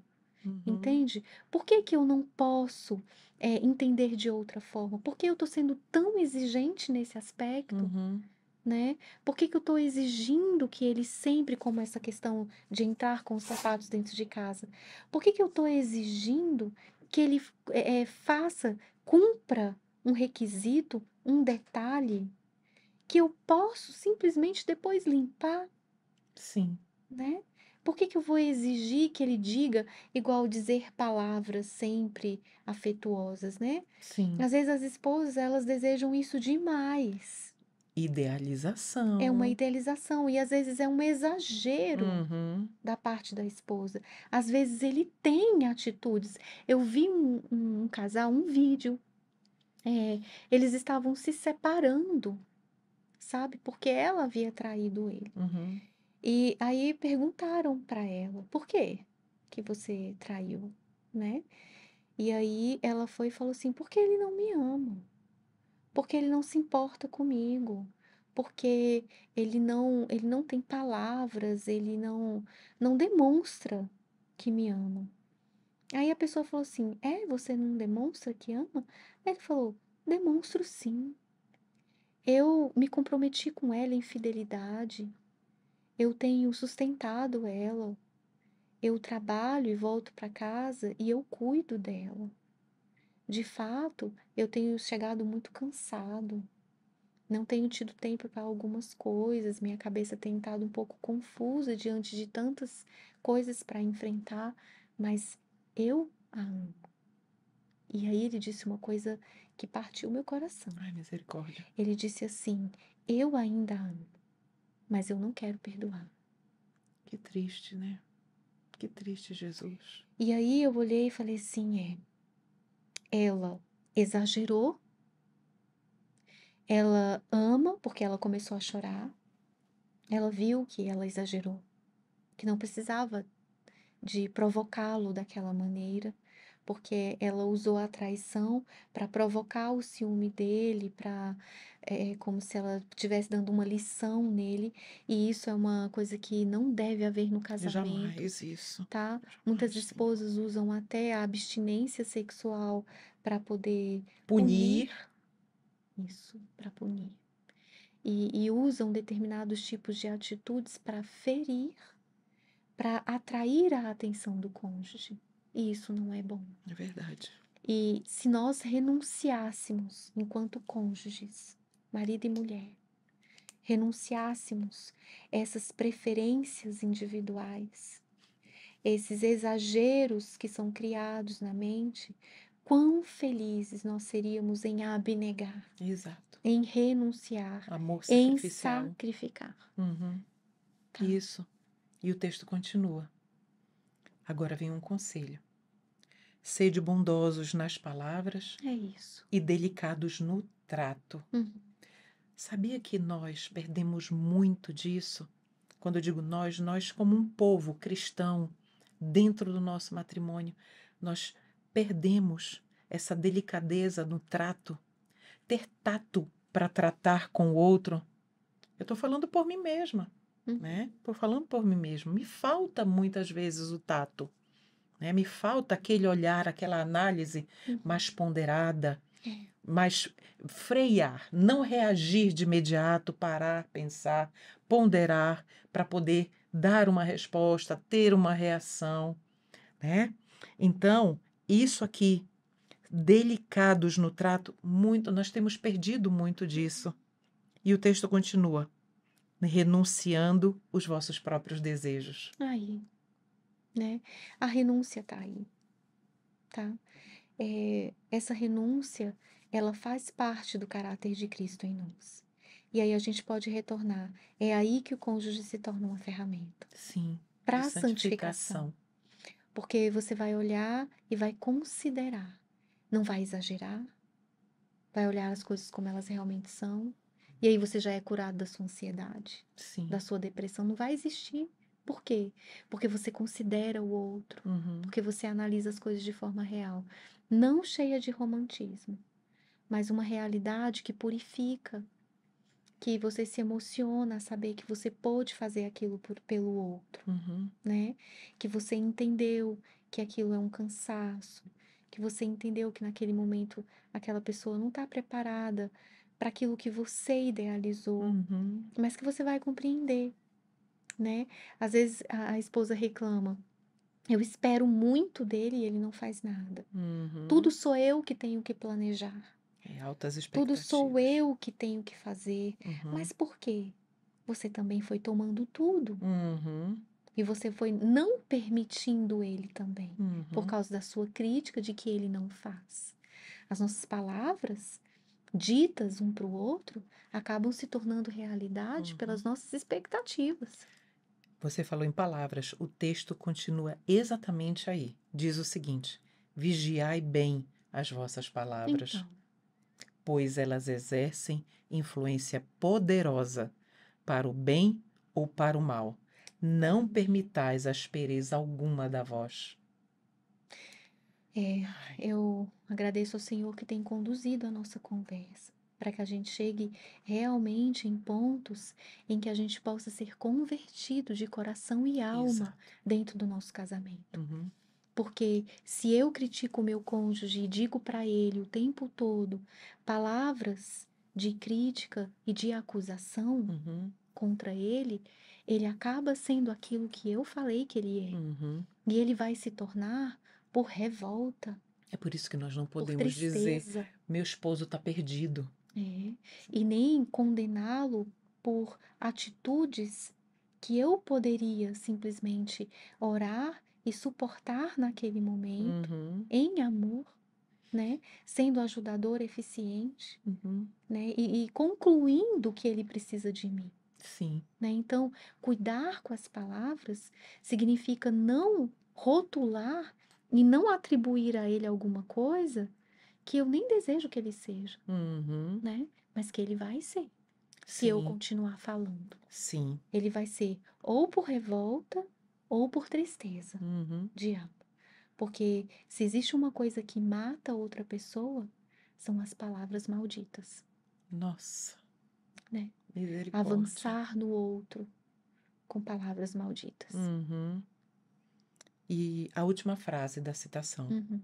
Uhum. Entende? Por que, que eu não posso é, entender de outra forma? Por que eu estou sendo tão exigente nesse aspecto? Uhum né? Por que, que eu estou exigindo que ele sempre, como essa questão de entrar com os sapatos dentro de casa, por que, que eu estou exigindo que ele é, faça, cumpra um requisito, um detalhe, que eu posso simplesmente depois limpar? Sim. Né? Por que, que eu vou exigir que ele diga igual dizer palavras sempre afetuosas, né? Sim. Às vezes as esposas, elas desejam isso demais idealização. É uma idealização e às vezes é um exagero uhum. da parte da esposa. Às vezes ele tem atitudes. Eu vi um, um, um casal, um vídeo. É, eles estavam se separando, sabe? Porque ela havia traído ele. Uhum. E aí perguntaram para ela: por que que você traiu, né? E aí ela foi e falou assim: porque ele não me ama porque ele não se importa comigo, porque ele não, ele não tem palavras, ele não, não demonstra que me ama. Aí a pessoa falou assim: É, você não demonstra que ama? Ele falou: Demonstro sim. Eu me comprometi com ela em fidelidade. Eu tenho sustentado ela. Eu trabalho e volto para casa e eu cuido dela. De fato, eu tenho chegado muito cansado. Não tenho tido tempo para algumas coisas, minha cabeça tem estado um pouco confusa diante de tantas coisas para enfrentar, mas eu a amo. E aí ele disse uma coisa que partiu meu coração. Ai, misericórdia. Ele disse assim: Eu ainda amo, mas eu não quero perdoar. Que triste, né? Que triste, Jesus. E aí eu olhei e falei assim: é ela exagerou, ela ama porque ela começou a chorar, ela viu que ela exagerou, que não precisava de provocá-lo daquela maneira porque ela usou a traição para provocar o ciúme dele, para é, eh, eh, como se ela estivesse dando uma lição nele, e isso é uma coisa que não deve haver no casamento. Jamais isso. Tá? Jamais Muitas esposas usam até a abstinência sexual para poder punir. punir. Isso, para punir. E, e usam determinados tipos de atitudes para ferir, para atrair a atenção do cônjuge. E isso não é bom. É verdade. E se nós renunciássemos enquanto cônjuges, marido e mulher, renunciássemos essas preferências individuais, esses exageros que são criados na mente, quão felizes nós seríamos em abnegar, Exato. em renunciar, Amor em sacrificar. Uhum. Tá. Isso. E o texto continua. Agora vem um conselho. Sede bondosos nas palavras é e delicados no trato. Uhum. Sabia que nós perdemos muito disso? Quando eu digo nós, nós, como um povo cristão, dentro do nosso matrimônio, nós perdemos essa delicadeza no trato, ter tato para tratar com o outro. Eu estou falando por mim mesma. Uhum. Né? Por falando por mim mesmo, me falta muitas vezes o tato. Né? Me falta aquele olhar, aquela análise uhum. mais ponderada, é. mais frear, não reagir de imediato, parar, pensar, ponderar para poder dar uma resposta, ter uma reação, né? Então, isso aqui delicados no trato, muito, nós temos perdido muito disso. E o texto continua: renunciando os vossos próprios desejos. Aí, né? A renúncia está aí, tá? É, essa renúncia, ela faz parte do caráter de Cristo em nós. E aí a gente pode retornar. É aí que o cônjuge se torna uma ferramenta. Sim. Para a santificação. santificação. Porque você vai olhar e vai considerar. Não vai exagerar. Vai olhar as coisas como elas realmente são e aí você já é curado da sua ansiedade, Sim. da sua depressão. Não vai existir. Por quê? Porque você considera o outro, uhum. porque você analisa as coisas de forma real. Não cheia de romantismo, mas uma realidade que purifica, que você se emociona a saber que você pôde fazer aquilo por, pelo outro, uhum. né? Que você entendeu que aquilo é um cansaço, que você entendeu que naquele momento aquela pessoa não está preparada para aquilo que você idealizou, uhum. mas que você vai compreender, né? Às vezes a, esposa reclama. Eu espero muito dele e ele não faz nada. Uhum. Tudo sou eu que tenho que planejar. É, altas expectativas. Tudo sou eu que tenho que fazer. Uhum. Mas por quê? Você também foi tomando tudo. Uhum. E você foi não permitindo ele também, por uhum. causa da sua crítica de que ele não faz. As nossas palavras, ditas um para o outro acabam se tornando realidade uhum. pelas nossas expectativas. Você falou em palavras, o texto continua exatamente aí. Diz o seguinte: vigiai bem as vossas palavras, então. pois elas exercem influência poderosa para o bem ou para o mal. Não permitais aspereza alguma da voz. É, eu agradeço ao Senhor que tem conduzido a nossa conversa, para que a gente chegue realmente em pontos em que a gente possa ser convertido de coração e alma Exato. dentro do nosso casamento. Uhum. Porque se eu critico o meu cônjuge e digo para ele o tempo todo palavras de crítica e de acusação uhum. contra ele, ele acaba sendo aquilo que eu falei que ele é. Uhum. E ele vai se tornar por revolta. É por isso que nós não podemos dizer: meu esposo está perdido. É. E nem condená-lo por atitudes que eu poderia simplesmente orar e suportar naquele momento, uhum. em amor, né? Sendo ajudador eficiente, uhum. né? E, e, concluindo que ele precisa de mim. Sim. Né? Então, cuidar com as palavras significa não rotular e não atribuir a ele alguma coisa que eu nem desejo que ele seja, uhum. né? Mas que ele vai ser. Se eu continuar falando. Sim. Ele vai ser ou por revolta ou por tristeza. Uhum. Diabo. Porque se existe uma coisa que mata outra pessoa, são as palavras malditas. Nossa. Né? Avançar no outro com palavras malditas. Uhum. E a última frase da citação: uhum.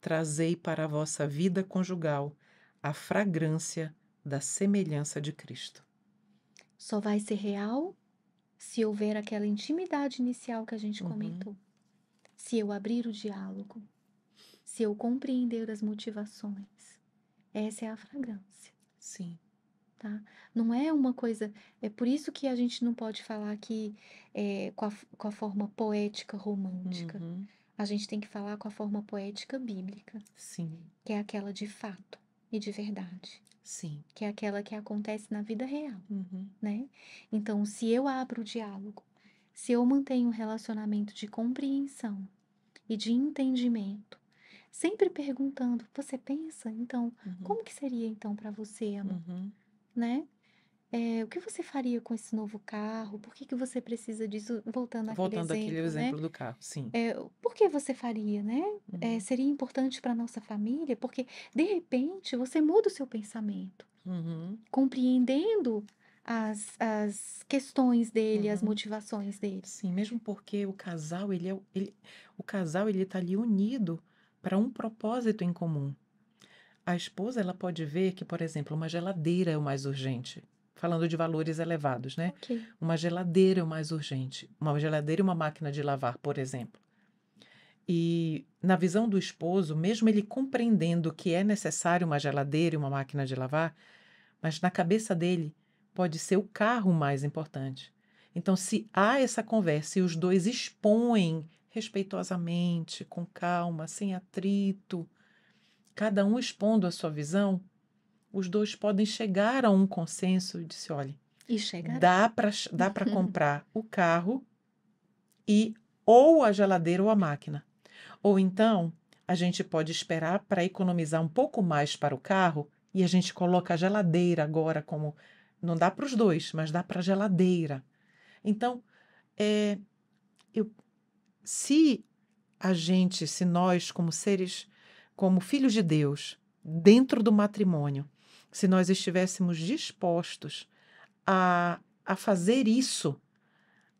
Trazei para a vossa vida conjugal a fragrância da semelhança de Cristo. Só vai ser real se houver aquela intimidade inicial que a gente uhum. comentou. Se eu abrir o diálogo, se eu compreender as motivações. Essa é a fragrância. Sim. Tá? Não é uma coisa. É por isso que a gente não pode falar aqui é, eh, com, a, com a forma poética romântica. Uhum. A gente tem que falar com a forma poética bíblica. Sim. Que é aquela de fato e de verdade. Sim. Que é aquela que acontece na vida real. Uhum. Né? Então, se eu abro o diálogo, se eu mantenho um relacionamento de compreensão e de entendimento, sempre perguntando, você pensa? Então, uhum. como que seria então para você, amor? Uhum né? É, o que você faria com esse novo carro? Por que, que você precisa disso? Voltando àquele Voltando exemplo, àquele exemplo né? do carro, sim. É, por que você faria, né? Eh, uhum. É, seria importante para nossa família? Porque, de repente, você muda o seu pensamento. Uhum. Compreendendo as, as questões dele, uhum. as motivações dele. Sim, mesmo porque o casal, ele, é, ele o casal, ele está ali unido para um propósito em comum a esposa ela pode ver que, por exemplo, uma geladeira é o mais urgente. Falando de valores elevados, né? Okay. Uma geladeira é o mais urgente. Uma geladeira e uma máquina de lavar, por exemplo. E na visão do esposo, mesmo ele compreendendo que é necessário uma geladeira e uma máquina de lavar, mas na cabeça dele pode ser o carro mais importante. Então, se há essa conversa e os dois expõem respeitosamente, com calma, sem atrito, cada um expondo a sua visão, os dois podem chegar a um consenso e dizer olhe. E Dá para dá para comprar o carro e ou a geladeira ou a máquina. Ou então, a gente pode esperar para economizar um pouco mais para o carro e a gente coloca a geladeira agora como não dá para os dois, mas dá para a geladeira. Então, é, eu, se a gente, se nós como seres como filhos de Deus, dentro do matrimônio, se nós estivéssemos dispostos a, a fazer isso,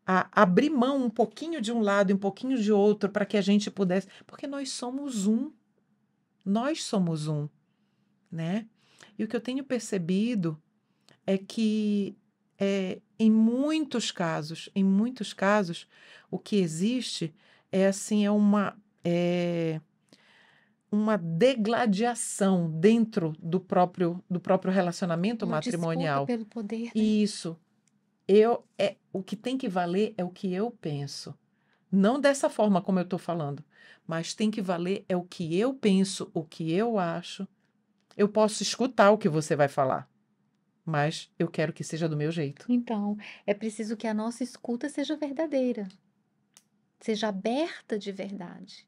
a abrir mão um pouquinho de um lado e um pouquinho de outro para que a gente pudesse, porque nós somos um. Nós somos um, né? E o que eu tenho percebido é que é, em muitos casos, em muitos casos, o que existe é assim é uma é, uma degladiação dentro do próprio, do próprio relacionamento uma matrimonial. Pelo poder. Né? Isso. Eu é o que tem que valer é o que eu penso. Não dessa forma como eu estou falando, mas tem que valer é o que eu penso, o que eu acho. Eu posso escutar o que você vai falar, mas eu quero que seja do meu jeito. Então, é preciso que a nossa escuta seja verdadeira, seja aberta de verdade,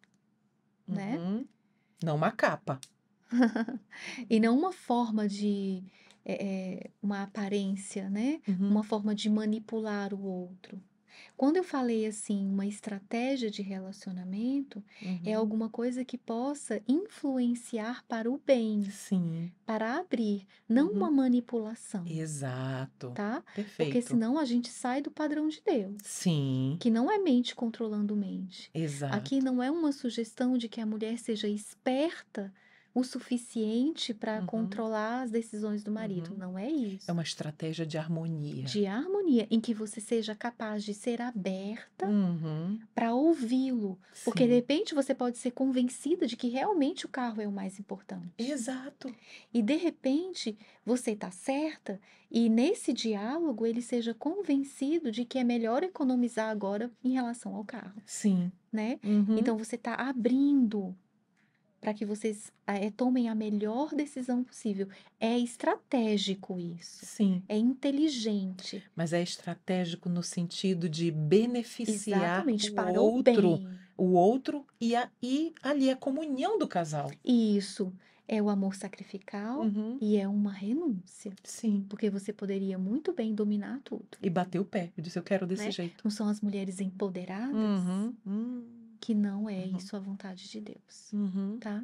né? uhum. né? não uma capa. e não uma forma de é, uma aparência, né? Uhum. Uma forma de manipular o outro. Quando eu falei assim, uma estratégia de relacionamento, é uhum. é alguma coisa que possa influenciar para o bem. Sim. Para abrir, não uhum. uma manipulação. Exato. Tá? Perfeito. Porque senão a gente sai do padrão de Deus. Sim. Que não é mente controlando mente. Exato. Aqui não é uma sugestão de que a mulher seja esperta o suficiente para uhum. controlar as decisões do marido. Uhum. Não é isso. É uma estratégia de harmonia. De harmonia, em que você seja capaz de ser aberta uhum. para ouvi-lo. Porque de repente você pode ser convencida de que realmente o carro é o mais importante. Exato. E de repente você está certa e nesse diálogo ele seja convencido de que é melhor economizar agora em relação ao carro. Sim. Né? Uhum. Então você está abrindo para que vocês é, tomem a melhor decisão possível. É estratégico isso. Sim. É inteligente. Mas é estratégico no sentido de beneficiar Exatamente, o outro, o, o outro e, a, e ali a comunhão do casal. Isso. É o amor sacrificial uhum. e é uma renúncia. Sim. Porque você poderia muito bem dominar tudo. E bater o pé. Eu disse, eu quero desse né? jeito. Não são as mulheres empoderadas? Uhum. Hum que não é uhum. isso a vontade de Deus, uhum. tá?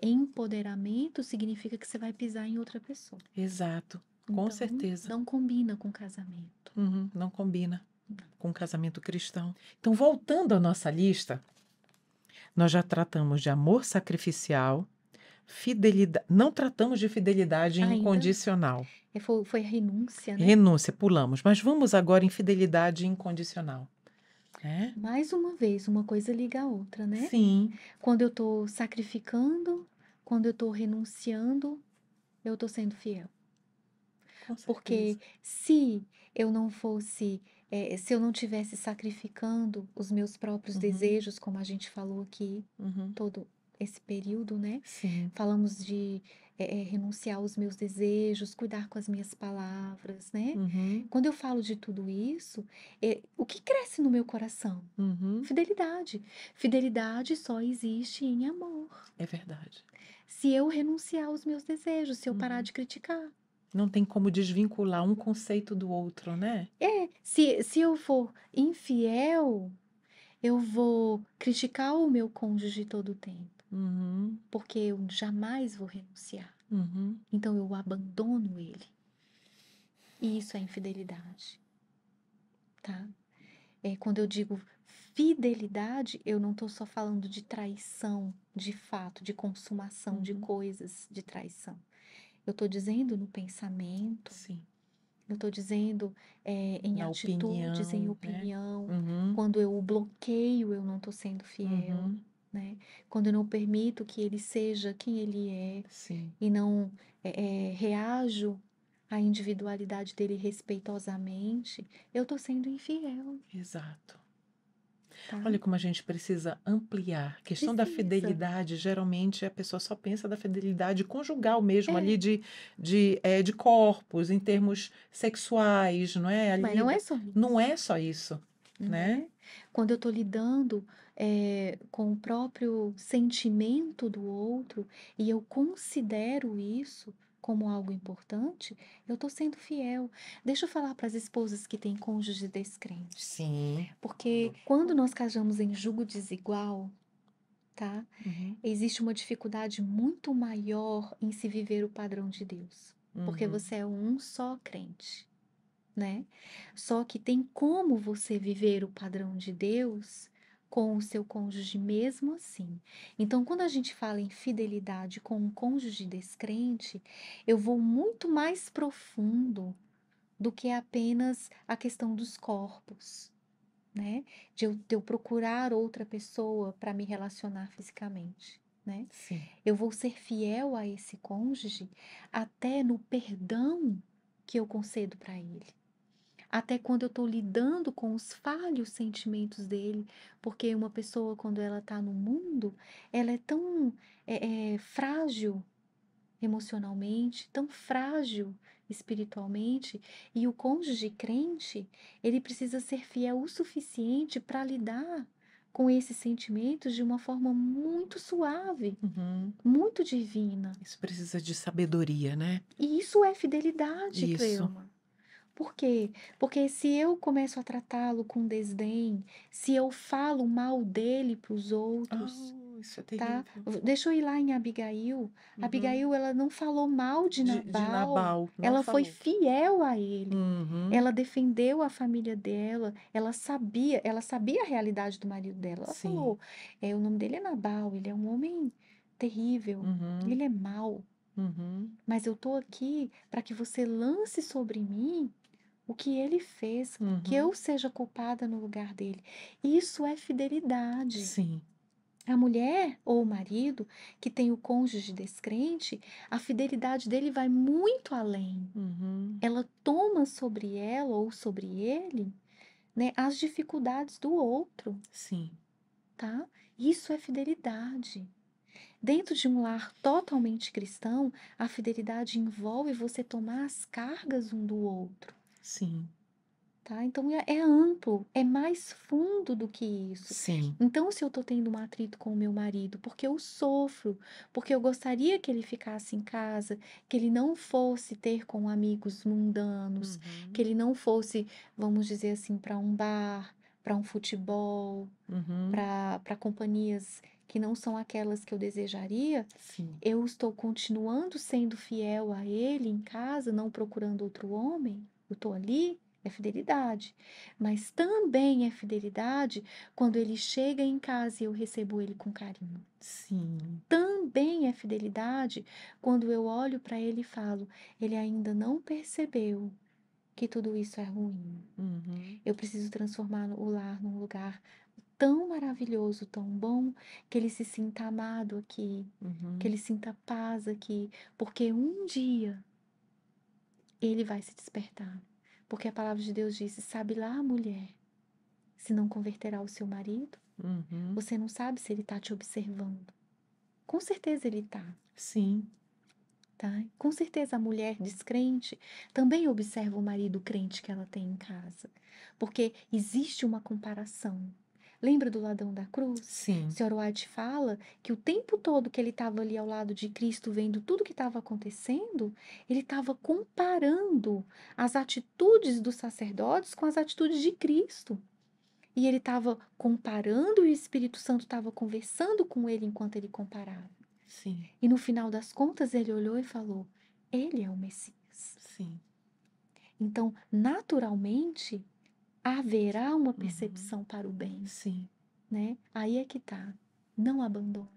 Empoderamento significa que você vai pisar em outra pessoa. Exato, com então, certeza. Não combina com casamento. Uhum. não combina não. com casamento cristão. Então, voltando à nossa lista, nós já tratamos de amor sacrificial, fidelidade. Não tratamos de fidelidade Ainda? incondicional. É, foi, foi renúncia, né? Renúncia, pulamos. Mas vamos agora em fidelidade incondicional. É? Mais uma vez, uma coisa liga à outra, né? Sim. Quando eu estou sacrificando, quando eu estou renunciando, eu estou sendo fiel. Porque se eu não fosse, é, se eu não tivesse sacrificando os meus próprios uhum. desejos, como a gente falou aqui, uhum. todo esse período, né? Sim. Falamos de é, é, renunciar aos meus desejos, cuidar com as minhas palavras, né? Uhum. Quando eu falo de tudo isso, é, o que cresce no meu coração? Uhum. Fidelidade. Fidelidade só existe em amor. É verdade. Se eu renunciar aos meus desejos, se eu uhum. parar de criticar. Não tem como desvincular um conceito do outro, né? É. Se, se eu for infiel, eu vou criticar o meu cônjuge todo o tempo uhum. porque eu jamais vou renunciar. Uhum. Então eu abandono ele. E isso é infidelidade, tá? É, quando eu digo fidelidade, eu não estou só falando de traição, de fato, de consumação uhum. de coisas, de traição. Eu estou dizendo no pensamento. Sim. Eu estou dizendo é, em Na atitudes, opinião, em opinião. Né? Uhum. Quando eu o bloqueio, eu não estou sendo fiel. Uhum né? Quando eu não permito que ele seja quem ele é Sim. e não é, é, reajo à individualidade dele respeitosamente, eu estou sendo infiel. Exato. Tá. Olha como a gente precisa ampliar. A questão precisa. da fidelidade, geralmente a pessoa só pensa da fidelidade conjugal mesmo, é. ali de, de, é, de corpos, em termos sexuais, não é? Ali, Mas não é só isso. Não é só isso, né? É. Quando eu estou lidando é, com o próprio sentimento do outro e eu considero isso como algo importante, eu estou sendo fiel. Deixa eu falar para as esposas que têm cônjuge descrente. Sim. Porque quando nós casamos em julgo desigual, tá? Uhum. Existe uma dificuldade muito maior em se viver o padrão de Deus. Uhum. Porque você é um só crente, né? Só que tem como você viver o padrão de Deus com o seu cônjuge mesmo assim. Então, quando a gente fala em fidelidade com um cônjuge descrente, eu vou muito mais profundo do que apenas a questão dos corpos, né? De eu, de eu procurar outra pessoa para me relacionar fisicamente. Né? Sim. Eu vou ser fiel a esse cônjuge até no perdão que eu concedo para ele até quando eu estou lidando com os falhos sentimentos dele, porque uma pessoa, quando ela está no mundo, ela é tão é, é, frágil emocionalmente, tão frágil espiritualmente, e o cônjuge crente, ele precisa ser fiel o suficiente para lidar com esses sentimentos de uma forma muito suave, uhum. muito divina. Isso precisa de sabedoria, né? E isso é fidelidade, isso. Cleuma. Por quê? Porque se eu começo a tratá-lo com desdém, se eu falo mal dele para os outros. Oh, isso é tá? terrível. tá? Deixa eu ir lá em Abigail. Uhum. Abigail, ela não falou mal de Nabal. De, de Nabal. Ela falou. foi fiel a ele. Uhum. Ela defendeu a família dela. Ela sabia, ela sabia a realidade do marido dela. Ela Sim. falou: é, o nome dele é Nabal, ele é um homem terrível, uhum. ele é mau. Uhum. Mas eu tô aqui para que você lance sobre mim o que ele fez, uhum. que eu seja culpada no lugar dele. Isso é fidelidade. Sim. A mulher ou o marido que tem o cônjuge descrente, a fidelidade dele vai muito além. Uhum. Ela toma sobre ela ou sobre ele né, as dificuldades do outro. Sim. Tá? Isso é fidelidade. Dentro de um lar totalmente cristão, a fidelidade envolve você tomar as cargas um do outro. Sim. Tá? Então é, é amplo, é mais fundo do que isso. Sim. Então, se eu estou tendo um atrito com o meu marido, porque eu sofro, porque eu gostaria que ele ficasse em casa, que ele não fosse ter com amigos mundanos, uhum. que ele não fosse, vamos dizer assim, para um bar, para um futebol, uhum. para companhias que não são aquelas que eu desejaria, Sim. eu estou continuando sendo fiel a ele em casa, não procurando outro homem? eu estou ali, é fidelidade. Mas também é fidelidade quando ele chega em casa e eu recebo ele com carinho. Sim. Também é fidelidade quando eu olho para ele e falo: ele ainda não percebeu que tudo isso é ruim. Uhum. Eu preciso transformar o lar num lugar tão maravilhoso, tão bom, que ele se sinta amado aqui, uhum. que ele sinta paz aqui, porque um dia ele vai se despertar. Porque a palavra de Deus disse: sabe lá a mulher, se não converterá o seu marido, uhum. você não sabe se ele está te observando. Com certeza ele está. Sim. Tá? Com certeza a mulher descrente também observa o marido crente que ela tem em casa. Porque existe uma comparação Lembra do ladrão da cruz? Sim. senhor White fala que o tempo todo que ele estava ali ao lado de Cristo, vendo tudo que estava acontecendo, ele estava comparando as atitudes dos sacerdotes com as atitudes de Cristo. E ele estava comparando e o Espírito Santo estava conversando com ele enquanto ele comparava. Sim. E no final das contas ele olhou e falou: Ele é o Messias. Sim. Então, naturalmente, haverá uma uhum. percepção uhum. para o bem. Sim. Né? Aí é que tá. Não abandone.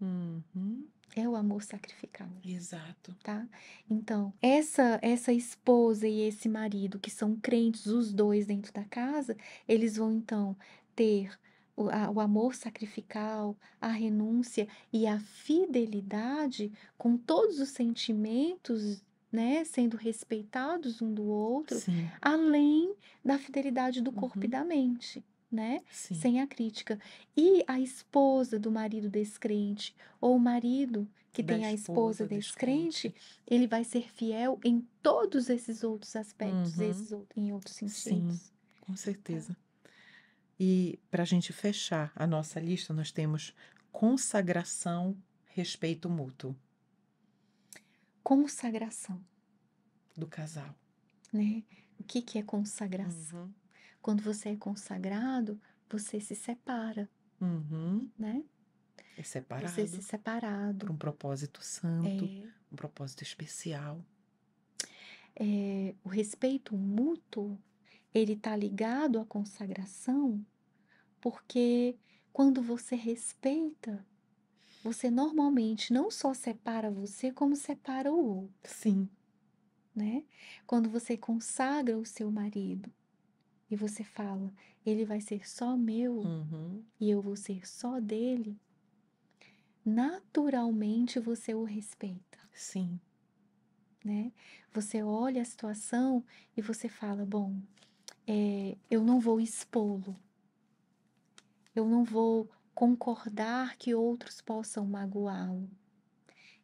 Uhum. É o amor sacrificial. Exato. Tá? Então, essa essa esposa e esse marido, que são crentes, os dois dentro da casa, eles vão então ter o, a, o amor sacrificial, a renúncia e a fidelidade com todos os sentimentos né, sendo respeitados um do outro, Sim. além da fidelidade do corpo uhum. e da mente, né, Sim. sem a crítica. E a esposa do marido descrente ou o marido que da tem a esposa, descrente, descrente, ele vai ser fiel em todos esses outros aspectos, uhum. esses em outros sentidos. Sim, com tá. certeza. E para a gente fechar a nossa lista, nós temos consagração, respeito mútuo consagração do casal. Né? O que, que é consagração? Uhum. Quando você é consagrado, você se separa. Uhum. Né? É separado. Você se separado. Por um propósito santo, é... um propósito especial. É, o respeito mútuo, ele está ligado à consagração, porque quando você respeita você normalmente não só separa você, como separa o outro. Sim. Né? Quando você consagra o seu marido e você fala, ele vai ser só meu uhum. e eu vou ser só dele, naturalmente você o respeita. Sim. Né? Você olha a situação e você fala, bom, é, eu não vou expô-lo, eu não vou concordar que outros possam magoá-lo.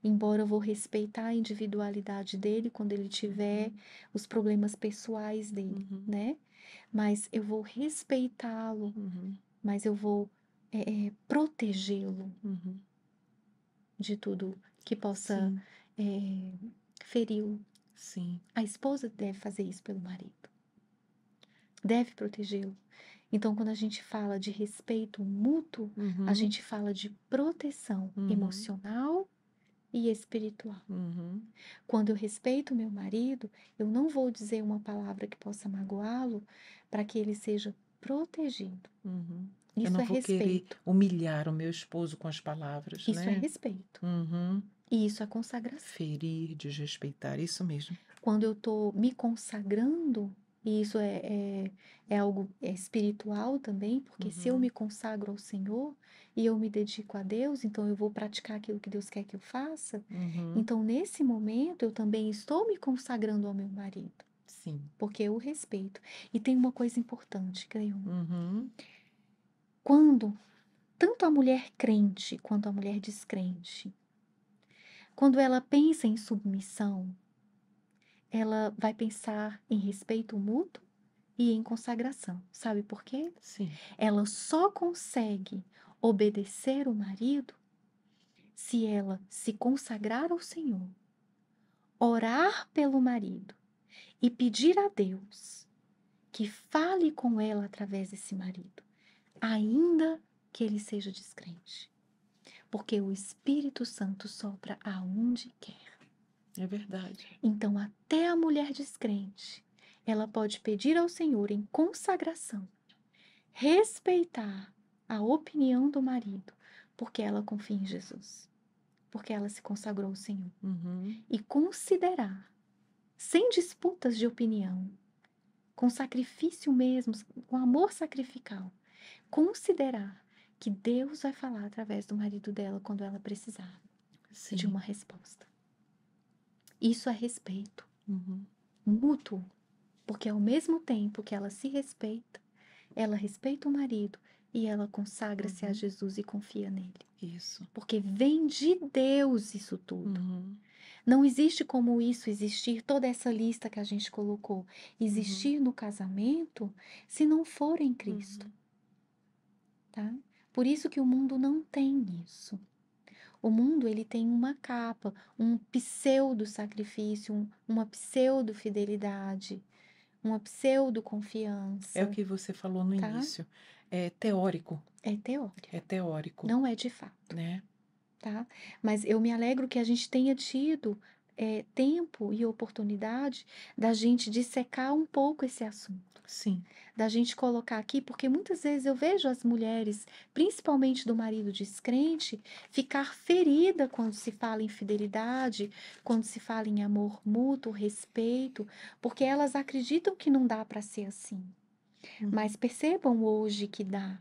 Embora eu vou respeitar a individualidade dele quando ele tiver uhum. os problemas pessoais dele, uhum. né? Mas eu vou respeitá-lo, uhum. mas eu vou é, é, protegê-lo uhum. de tudo que possa é, feri-lo. Sim. A esposa deve fazer isso pelo marido. Deve protegê-lo. Então, quando a gente fala de respeito mútuo, uhum. a gente fala de proteção uhum. emocional e espiritual. Uhum. Quando eu respeito meu marido, eu não vou dizer uma palavra que possa magoá-lo para que ele seja protegido. Uhum. Isso eu não é vou respeito. Querer humilhar o meu esposo com as palavras. Isso né? é respeito. Uhum. E isso é consagração. Ferir, desrespeitar, isso mesmo. Quando eu estou me consagrando e isso é, é, é algo é espiritual também, porque uhum. se eu uhum. me consagro ao Senhor e eu me dedico a Deus, então eu vou praticar aquilo que Deus quer que eu faça. Uhum. Então, nesse momento, eu também estou me consagrando ao meu marido. Sim. Porque eu o respeito. E tem uma coisa importante, creio. Uhum. Quando tanto a mulher crente quanto a mulher descrente, quando ela pensa em submissão, ela vai pensar em respeito mútuo e em consagração. Sabe por quê? Sim. Ela só consegue obedecer o marido se ela se consagrar ao Senhor, orar pelo marido e pedir a Deus que fale com ela através desse marido, ainda que ele seja descrente. Porque o Espírito Santo sopra aonde quer. É verdade. Então, até a mulher descrente, ela pode pedir ao Senhor em consagração, respeitar a opinião do marido, porque ela confia em Jesus, porque ela se consagrou ao Senhor. Uhum. E considerar, sem disputas de opinião, com sacrifício mesmo, com amor sacrificial, considerar que Deus vai falar através do marido dela quando ela precisar Sim. de uma resposta. Isso é respeito uhum. mútuo, porque ao mesmo tempo que ela se respeita, ela respeita o marido e ela consagra-se uhum. a Jesus e confia nele. Isso. Porque vem de Deus isso tudo. Uhum. Não existe como isso existir, toda essa lista que a gente colocou, existir uhum. no casamento se não for em Cristo. Uhum. Tá? Por isso que o mundo não tem isso. O mundo ele tem uma capa, um pseudo sacrifício, um, uma pseudo fidelidade, uma pseudo confiança. É o que você falou no tá? início. É teórico. É teórico. É teórico. Não é de fato. Né? Tá? Mas eu me alegro que a gente tenha tido é, tempo e oportunidade da gente dissecar um pouco esse assunto. Sim. Da gente colocar aqui, porque muitas vezes eu vejo as mulheres, principalmente do marido descrente, ficar ferida quando se fala em fidelidade, quando se fala em amor mútuo, respeito, porque elas acreditam que não dá para ser assim. Hum. Mas percebam hoje que dá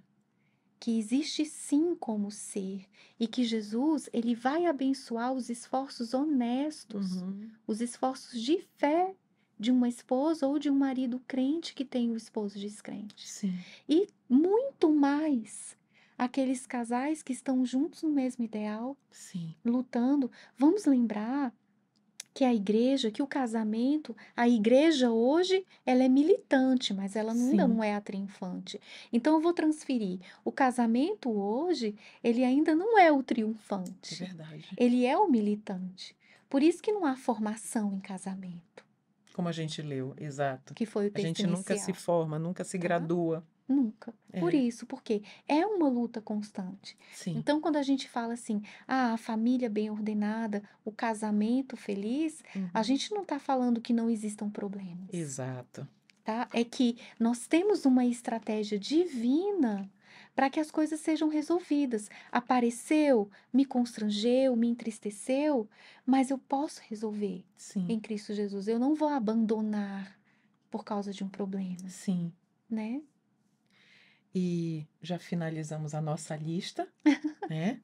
que existe sim como ser e que Jesus ele vai abençoar os esforços honestos, uhum. os esforços de fé de uma esposa ou de um marido crente que tem o um esposo descrente. Sim. E muito mais aqueles casais que estão juntos no mesmo ideal, sim. lutando. Vamos lembrar que a igreja, que o casamento, a igreja hoje, ela é militante, mas ela ainda não é a triunfante. Então eu vou transferir. O casamento hoje, ele ainda não é o triunfante. É verdade. Ele é o militante. Por isso que não há formação em casamento. Como a gente leu, exato. Que foi o texto A gente inicial. nunca se forma, nunca se gradua. Nunca. É. Por isso, porque é uma luta constante. Sim. Então, quando a gente fala assim, ah, a família bem ordenada, o casamento feliz, uhum. a gente não está falando que não existam problemas. Exato. Tá? É que nós temos uma estratégia divina para que as coisas sejam resolvidas. Apareceu, me constrangeu, me entristeceu, mas eu posso resolver Sim. em Cristo Jesus. Eu não vou abandonar por causa de um problema. Sim. Né? E já finalizamos a nossa lista, né?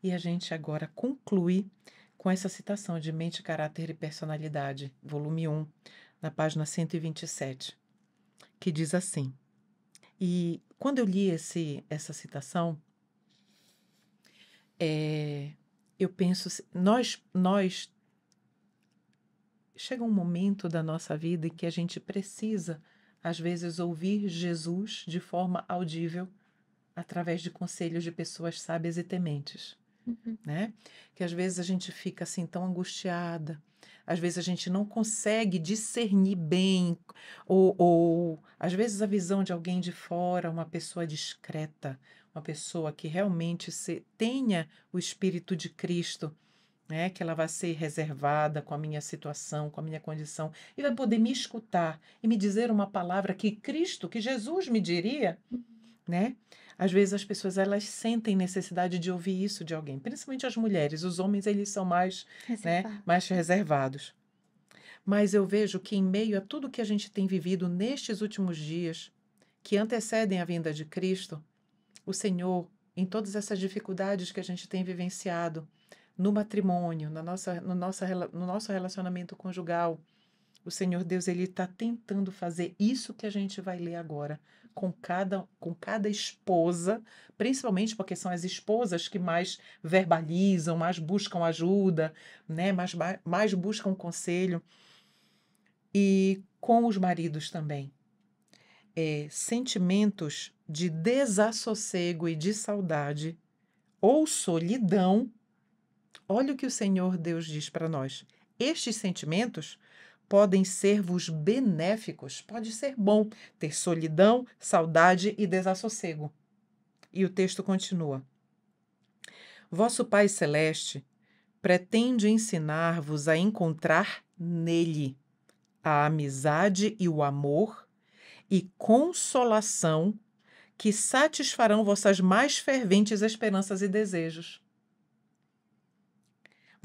E a gente agora conclui com essa citação de Mente, Caráter e Personalidade, volume 1, na página 127, que diz assim. E quando eu li esse, essa citação, é, eu penso, nós, nós chega um momento da nossa vida em que a gente precisa às vezes ouvir Jesus de forma audível através de conselhos de pessoas sábias e tementes. Uhum. Né? Que às vezes a gente fica assim tão angustiada, às vezes a gente não consegue discernir bem, ou, ou às vezes a visão de alguém de fora, uma pessoa discreta, uma pessoa que realmente se, tenha o espírito de Cristo, né? Que ela vai ser reservada com a minha situação, com a minha condição e vai poder me escutar e me dizer uma palavra que Cristo, que Jesus me diria, uhum. né? Às vezes as pessoas elas sentem necessidade de ouvir isso de alguém, principalmente as mulheres. Os homens eles são mais, né, mais reservados. Mas eu vejo que em meio a tudo que a gente tem vivido nestes últimos dias, que antecedem a vinda de Cristo, o Senhor, em todas essas dificuldades que a gente tem vivenciado, no matrimônio, na nossa, no, nossa, no nosso relacionamento conjugal. O Senhor Deus ele está tentando fazer isso que a gente vai ler agora com cada com cada esposa, principalmente porque são as esposas que mais verbalizam, mais buscam ajuda, né, mais mais buscam conselho e com os maridos também. É, sentimentos de desassossego e de saudade ou solidão Olha o que o Senhor Deus diz para nós. Estes sentimentos podem ser-vos benéficos, pode ser bom ter solidão, saudade e desassossego. E o texto continua: Vosso Pai Celeste pretende ensinar-vos a encontrar nele a amizade e o amor e consolação que satisfarão vossas mais ferventes esperanças e desejos.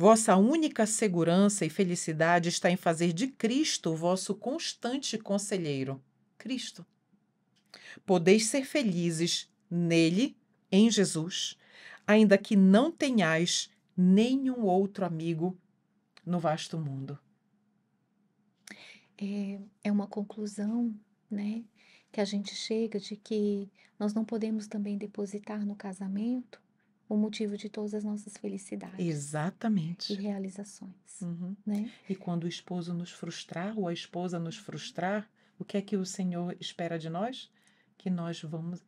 Vossa única segurança e felicidade está em fazer de Cristo vosso constante conselheiro. Cristo. Podeis ser felizes nele, em Jesus, ainda que não tenhais nenhum outro amigo no vasto mundo. É, é uma conclusão, né? Que a gente chega de que nós não podemos também depositar no casamento o motivo de todas as nossas felicidades. Exatamente. E realizações. Uhum. Né? E quando o esposo nos frustrar ou a esposa nos frustrar, o que é que o Senhor espera de nós? Que nós vamos,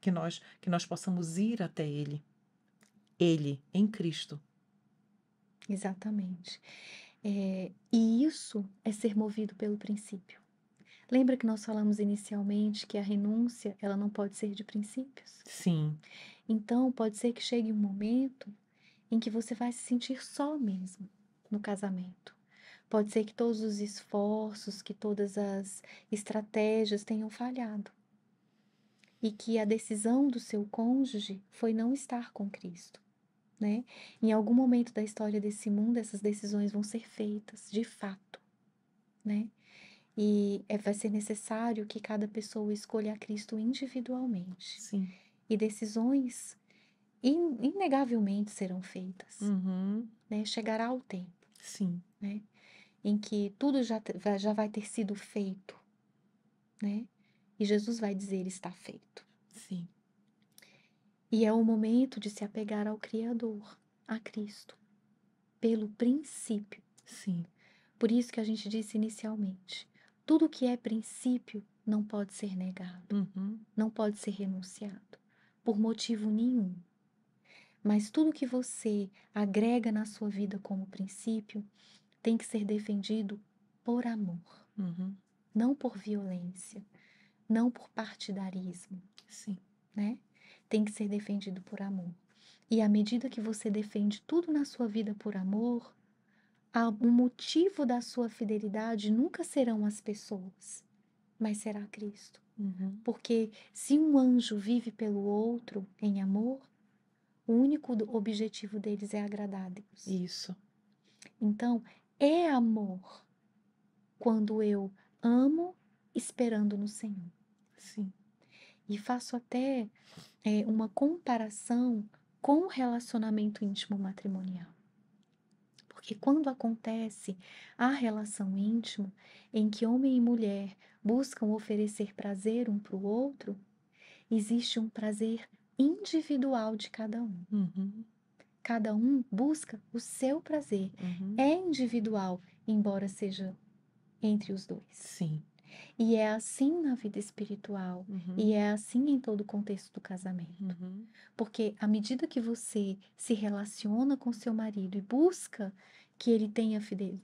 que nós, que nós possamos ir até Ele. Ele, em Cristo. Exatamente. É, e isso é ser movido pelo princípio. Lembra que nós falamos inicialmente que a renúncia ela não pode ser de princípios? Sim. Então, pode ser que chegue um momento em que você vai se sentir só mesmo no casamento. Pode ser que todos os esforços, que todas as estratégias tenham falhado. E que a decisão do seu cônjuge foi não estar com Cristo. Né? Em algum momento da história desse mundo, essas decisões vão ser feitas, de fato. Né? E eh, vai ser necessário que cada pessoa escolha a Cristo individualmente. Sim e decisões inegavelmente serão feitas. Uhum. Né? Chegará o tempo. Sim. Né? Em que tudo já, já vai ter sido feito. Né? E Jesus vai dizer: está feito. Sim. E é o momento de se apegar ao Criador, a Cristo, pelo princípio. Sim. Por isso que a gente disse inicialmente: tudo que é princípio não pode ser negado, uhum. não pode ser renunciado por motivo nenhum. Mas tudo que você agrega na sua vida como princípio tem que ser defendido por amor, uhum. não por violência, não por partidarismo. Sim. Né? Tem que ser defendido por amor. E à medida que você defende tudo na sua vida por amor, o motivo da sua fidelidade nunca serão as pessoas, mas será Cristo. Uhum. Porque se um anjo vive pelo outro em amor, o único objetivo deles é agradar a Deus. Isso. Então, é amor quando eu amo esperando no Senhor. Sim. E faço até é, uma comparação com o relacionamento íntimo matrimonial. Porque quando acontece a relação íntima, em que homem e mulher buscam oferecer prazer um para o outro, existe um prazer individual de cada um. Uhum. Cada um busca o seu prazer. Uhum. É individual, embora seja entre os dois. Sim. E é assim na vida espiritual, uhum. e é assim em todo o contexto do casamento. Uhum. Porque à medida que você se relaciona com seu marido e busca que ele tenha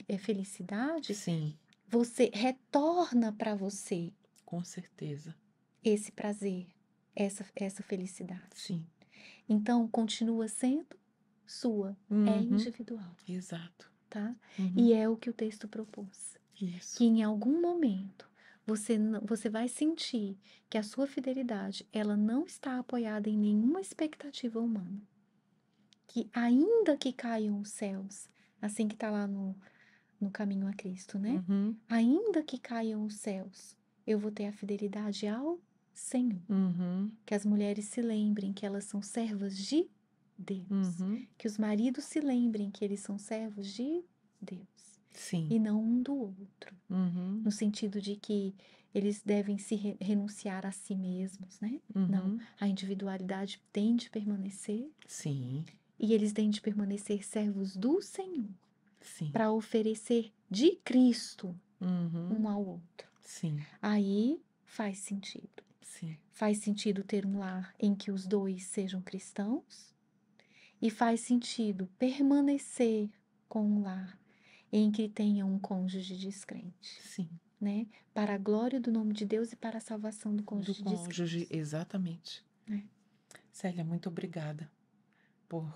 eh, felicidade, Sim você retorna para você. Com certeza. Esse prazer, essa, essa felicidade. Sim. Então, continua sendo sua, é uhum. é individual. Exato. Tá? Uhum. E é o que o texto propôs. Isso. Que em algum momento você, você vai sentir que a sua fidelidade ela não está apoiada em nenhuma expectativa humana. Que ainda que caiam os céus, assim que está lá no no caminho a Cristo, né? Uhum. Ainda que caiam os céus, eu vou ter a fidelidade ao Senhor. Uhum. Que as mulheres se lembrem que elas são servas de Deus. Uhum. Que os maridos se lembrem que eles são servos de Deus. Sim. E não um do outro. Uhum. No sentido de que eles devem se re renunciar a si mesmos, né? Uhum. Não. A individualidade tem de permanecer. Sim. E eles têm de permanecer servos do Senhor para oferecer de Cristo uhum. um ao outro. Sim. Aí faz sentido. Sim. Faz sentido ter um lar em que os dois sejam cristãos e faz sentido permanecer com um lar em que tenha um cônjuge descrente. Sim. Né? Para a glória do nome de Deus e para a salvação do cônjuge. Do cônjuge, descrente. exatamente. É. Célia, muito obrigada por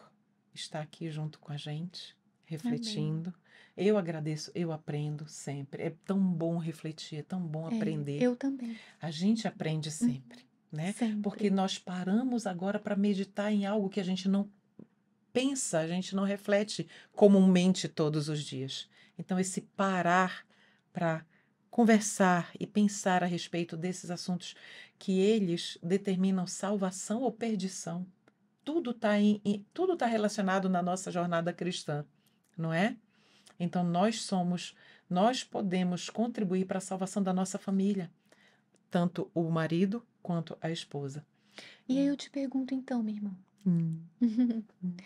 estar aqui junto com a gente refletindo. Amém. Eu agradeço, eu aprendo sempre. É tão bom refletir, é tão bom é, aprender. Eu também. A gente aprende uhum. sempre, hum, né? Sempre. Porque nós paramos agora para meditar em algo que a gente não pensa, a gente não reflete comumente todos os dias. Então, esse parar para conversar e pensar a respeito desses assuntos que eles determinam salvação ou perdição. Tudo está tudo tá relacionado na nossa jornada cristã não é? Então nós somos, nós podemos contribuir para a salvação da nossa família, tanto o marido quanto a esposa. E aí eu te pergunto então, meu irmão. Hum.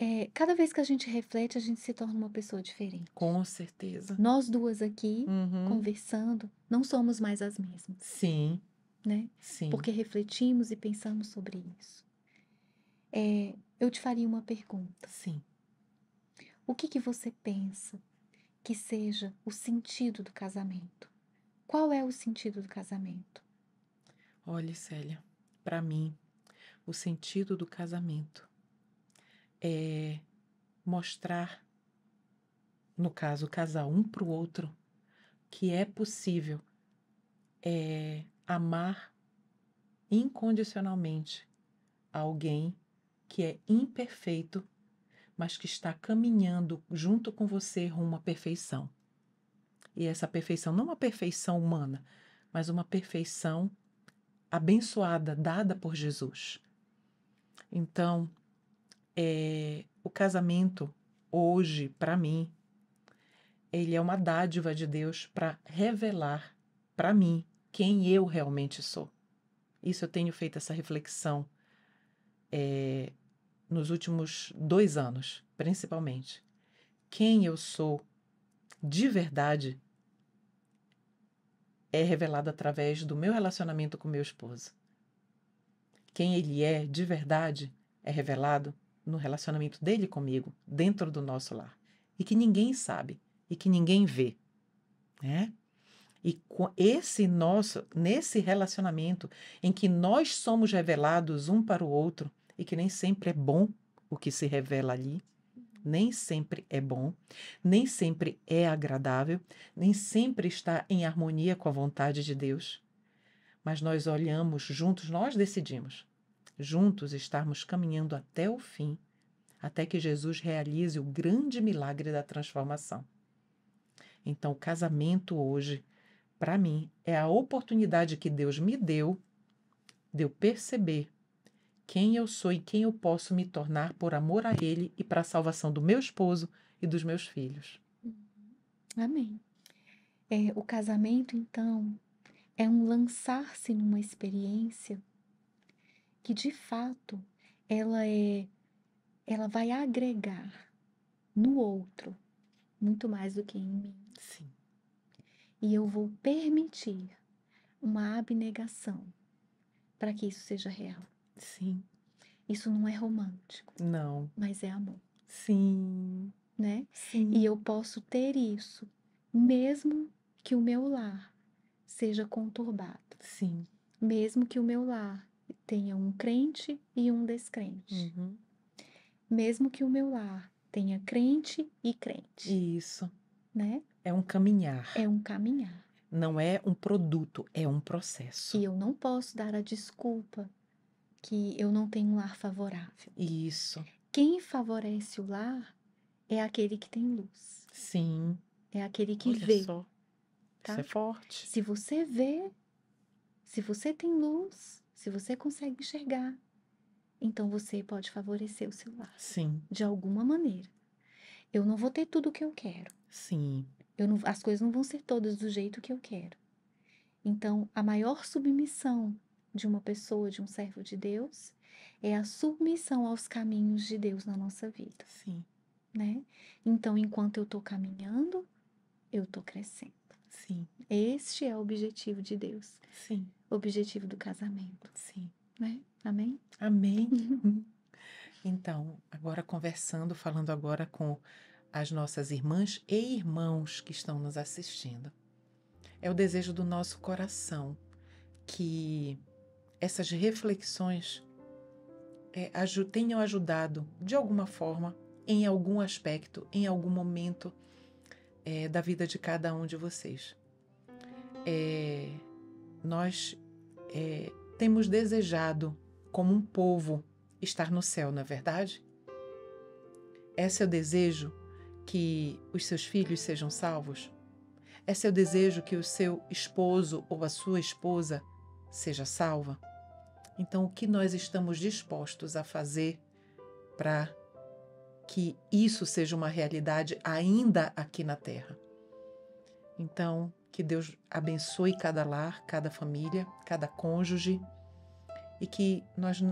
É, cada vez que a gente reflete, a gente se torna uma pessoa diferente. Com certeza. Nós duas aqui, uhum. conversando, não somos mais as mesmas. Sim. Né? Sim. Porque refletimos e pensamos sobre isso. É, eu te faria uma pergunta. Sim. O que, que você pensa que seja o sentido do casamento? Qual é o sentido do casamento? Olha, Célia, para mim, o sentido do casamento é mostrar, no caso, casar um para o outro, que é possível é, amar incondicionalmente alguém que é imperfeito mas que está caminhando junto com você rumo à perfeição. E essa perfeição, não uma perfeição humana, mas uma perfeição abençoada, dada por Jesus. Então, é, o casamento, hoje, para mim, ele é uma dádiva de Deus para revelar para mim quem eu realmente sou. Isso eu tenho feito essa reflexão é, nos últimos dois anos, principalmente. Quem eu sou de verdade é revelado através do meu relacionamento com meu esposo. Quem ele é de verdade é revelado no relacionamento dele comigo, dentro do nosso lar, e que ninguém sabe e que ninguém vê, né? E com esse nosso, nesse relacionamento em que nós somos revelados um para o outro, e que nem sempre é bom o que se revela ali. Nem sempre é bom, nem sempre é agradável, nem sempre está em harmonia com a vontade de Deus. Mas nós olhamos juntos, nós decidimos, juntos estarmos caminhando até o fim, até que Jesus realize o grande milagre da transformação. Então, o casamento hoje, para mim, é a oportunidade que Deus me deu de eu perceber quem eu sou e quem eu posso me tornar por amor a Ele e para a salvação do meu esposo e dos meus filhos. Uhum. Amém. É, o casamento, então, é um lançar-se numa experiência que, de fato, ela é, ela vai agregar no outro muito mais do que em mim. Sim. E eu vou permitir uma abnegação para que isso seja real. Sim. Isso não é romântico. Não. Mas é amor. Sim. Né? Sim. E eu posso ter isso, mesmo que o meu lar seja conturbado. Sim. Mesmo que o meu lar tenha um crente e um descrente. Uhum. Mesmo que o meu lar tenha crente e crente. Isso. Né? É um caminhar. É um caminhar. Não é um produto, é um processo. E eu não posso dar a desculpa que eu não tenho um lar favorável. Isso. Quem favorece o lar é aquele que tem luz. Sim. É aquele que Olha vê. Só. Tá? Isso é forte. Se você vê, se você tem luz, se você consegue enxergar, então você pode favorecer o seu lar. Sim. De alguma maneira. Eu não vou ter tudo o que eu quero. Sim. Eu não, as coisas não vão ser todas do jeito que eu quero. Então, a maior submissão de uma pessoa, de um servo de Deus, é a submissão aos caminhos de Deus na nossa vida. Sim. Né? Então, enquanto eu estou caminhando, eu estou crescendo. Sim. Este é o objetivo de Deus. Sim. O objetivo do casamento. Sim. Né? Amém? Amém. Uhum. então, agora conversando, falando agora com as nossas irmãs e irmãos que estão nos assistindo. É o desejo do nosso coração que essas reflexões é, tenham ajudado de alguma forma, em algum aspecto, em algum momento é, da vida de cada um de vocês. É, nós é, temos desejado, como um povo, estar no céu, não é verdade? É seu desejo que os seus filhos sejam salvos? É seu desejo que o seu esposo ou a sua esposa seja salva? Então, o que nós estamos dispostos a fazer para que isso seja uma realidade ainda aqui na Terra? Então, que Deus abençoe cada lar, cada família, cada cônjuge e que nós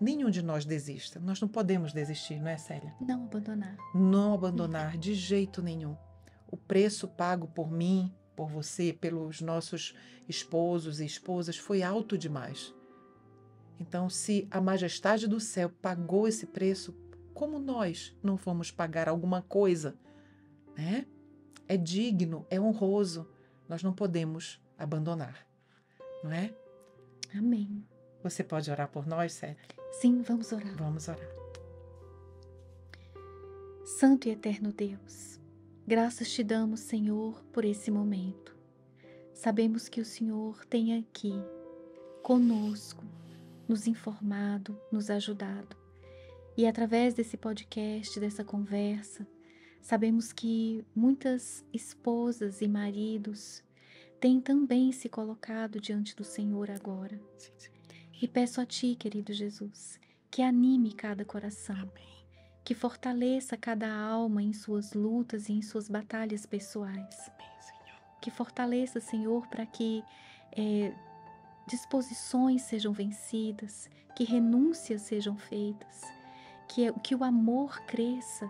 nenhum de nós desista. Nós não podemos desistir, não é, Célia? Não abandonar. Não abandonar de jeito nenhum. O preço pago por mim, por você, pelos nossos esposos e esposas foi alto demais. Então, se a majestade do céu pagou esse preço, como nós não fomos pagar alguma coisa? Né? É digno, é honroso. Nós não podemos abandonar, não é? Amém. Você pode orar por nós, Sérgio? Sim, vamos orar. Vamos orar. Santo e eterno Deus, graças te damos, Senhor, por esse momento. Sabemos que o Senhor tem aqui conosco nos informado, nos ajudado. E através desse podcast, dessa conversa, sabemos que muitas esposas e maridos têm também se colocado diante do Senhor agora. Sim, sim. E peço a Ti, querido Jesus, que anime cada coração, Amém. que fortaleça cada alma em suas lutas e em suas batalhas pessoais. Amém, que fortaleça, Senhor, para que é, disposições sejam vencidas, que renúncias sejam feitas, que, que o amor cresça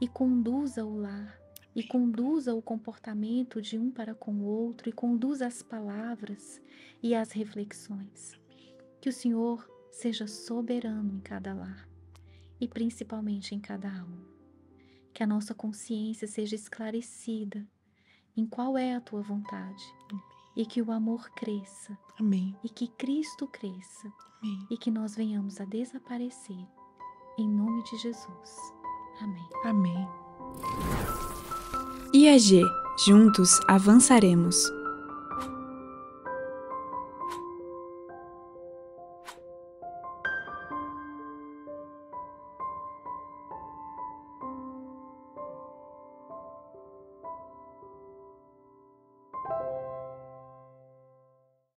e conduza o lar, e conduza o comportamento de um para com o outro, e conduza as palavras e as reflexões. Que o Senhor seja soberano em cada lar e principalmente em cada alma. Que a nossa consciência seja esclarecida em qual é a tua vontade, e que o amor cresça. Amém. E que Cristo cresça. Amém. E que nós venhamos a desaparecer. Em nome de Jesus. Amém. Amém. IAG, juntos avançaremos.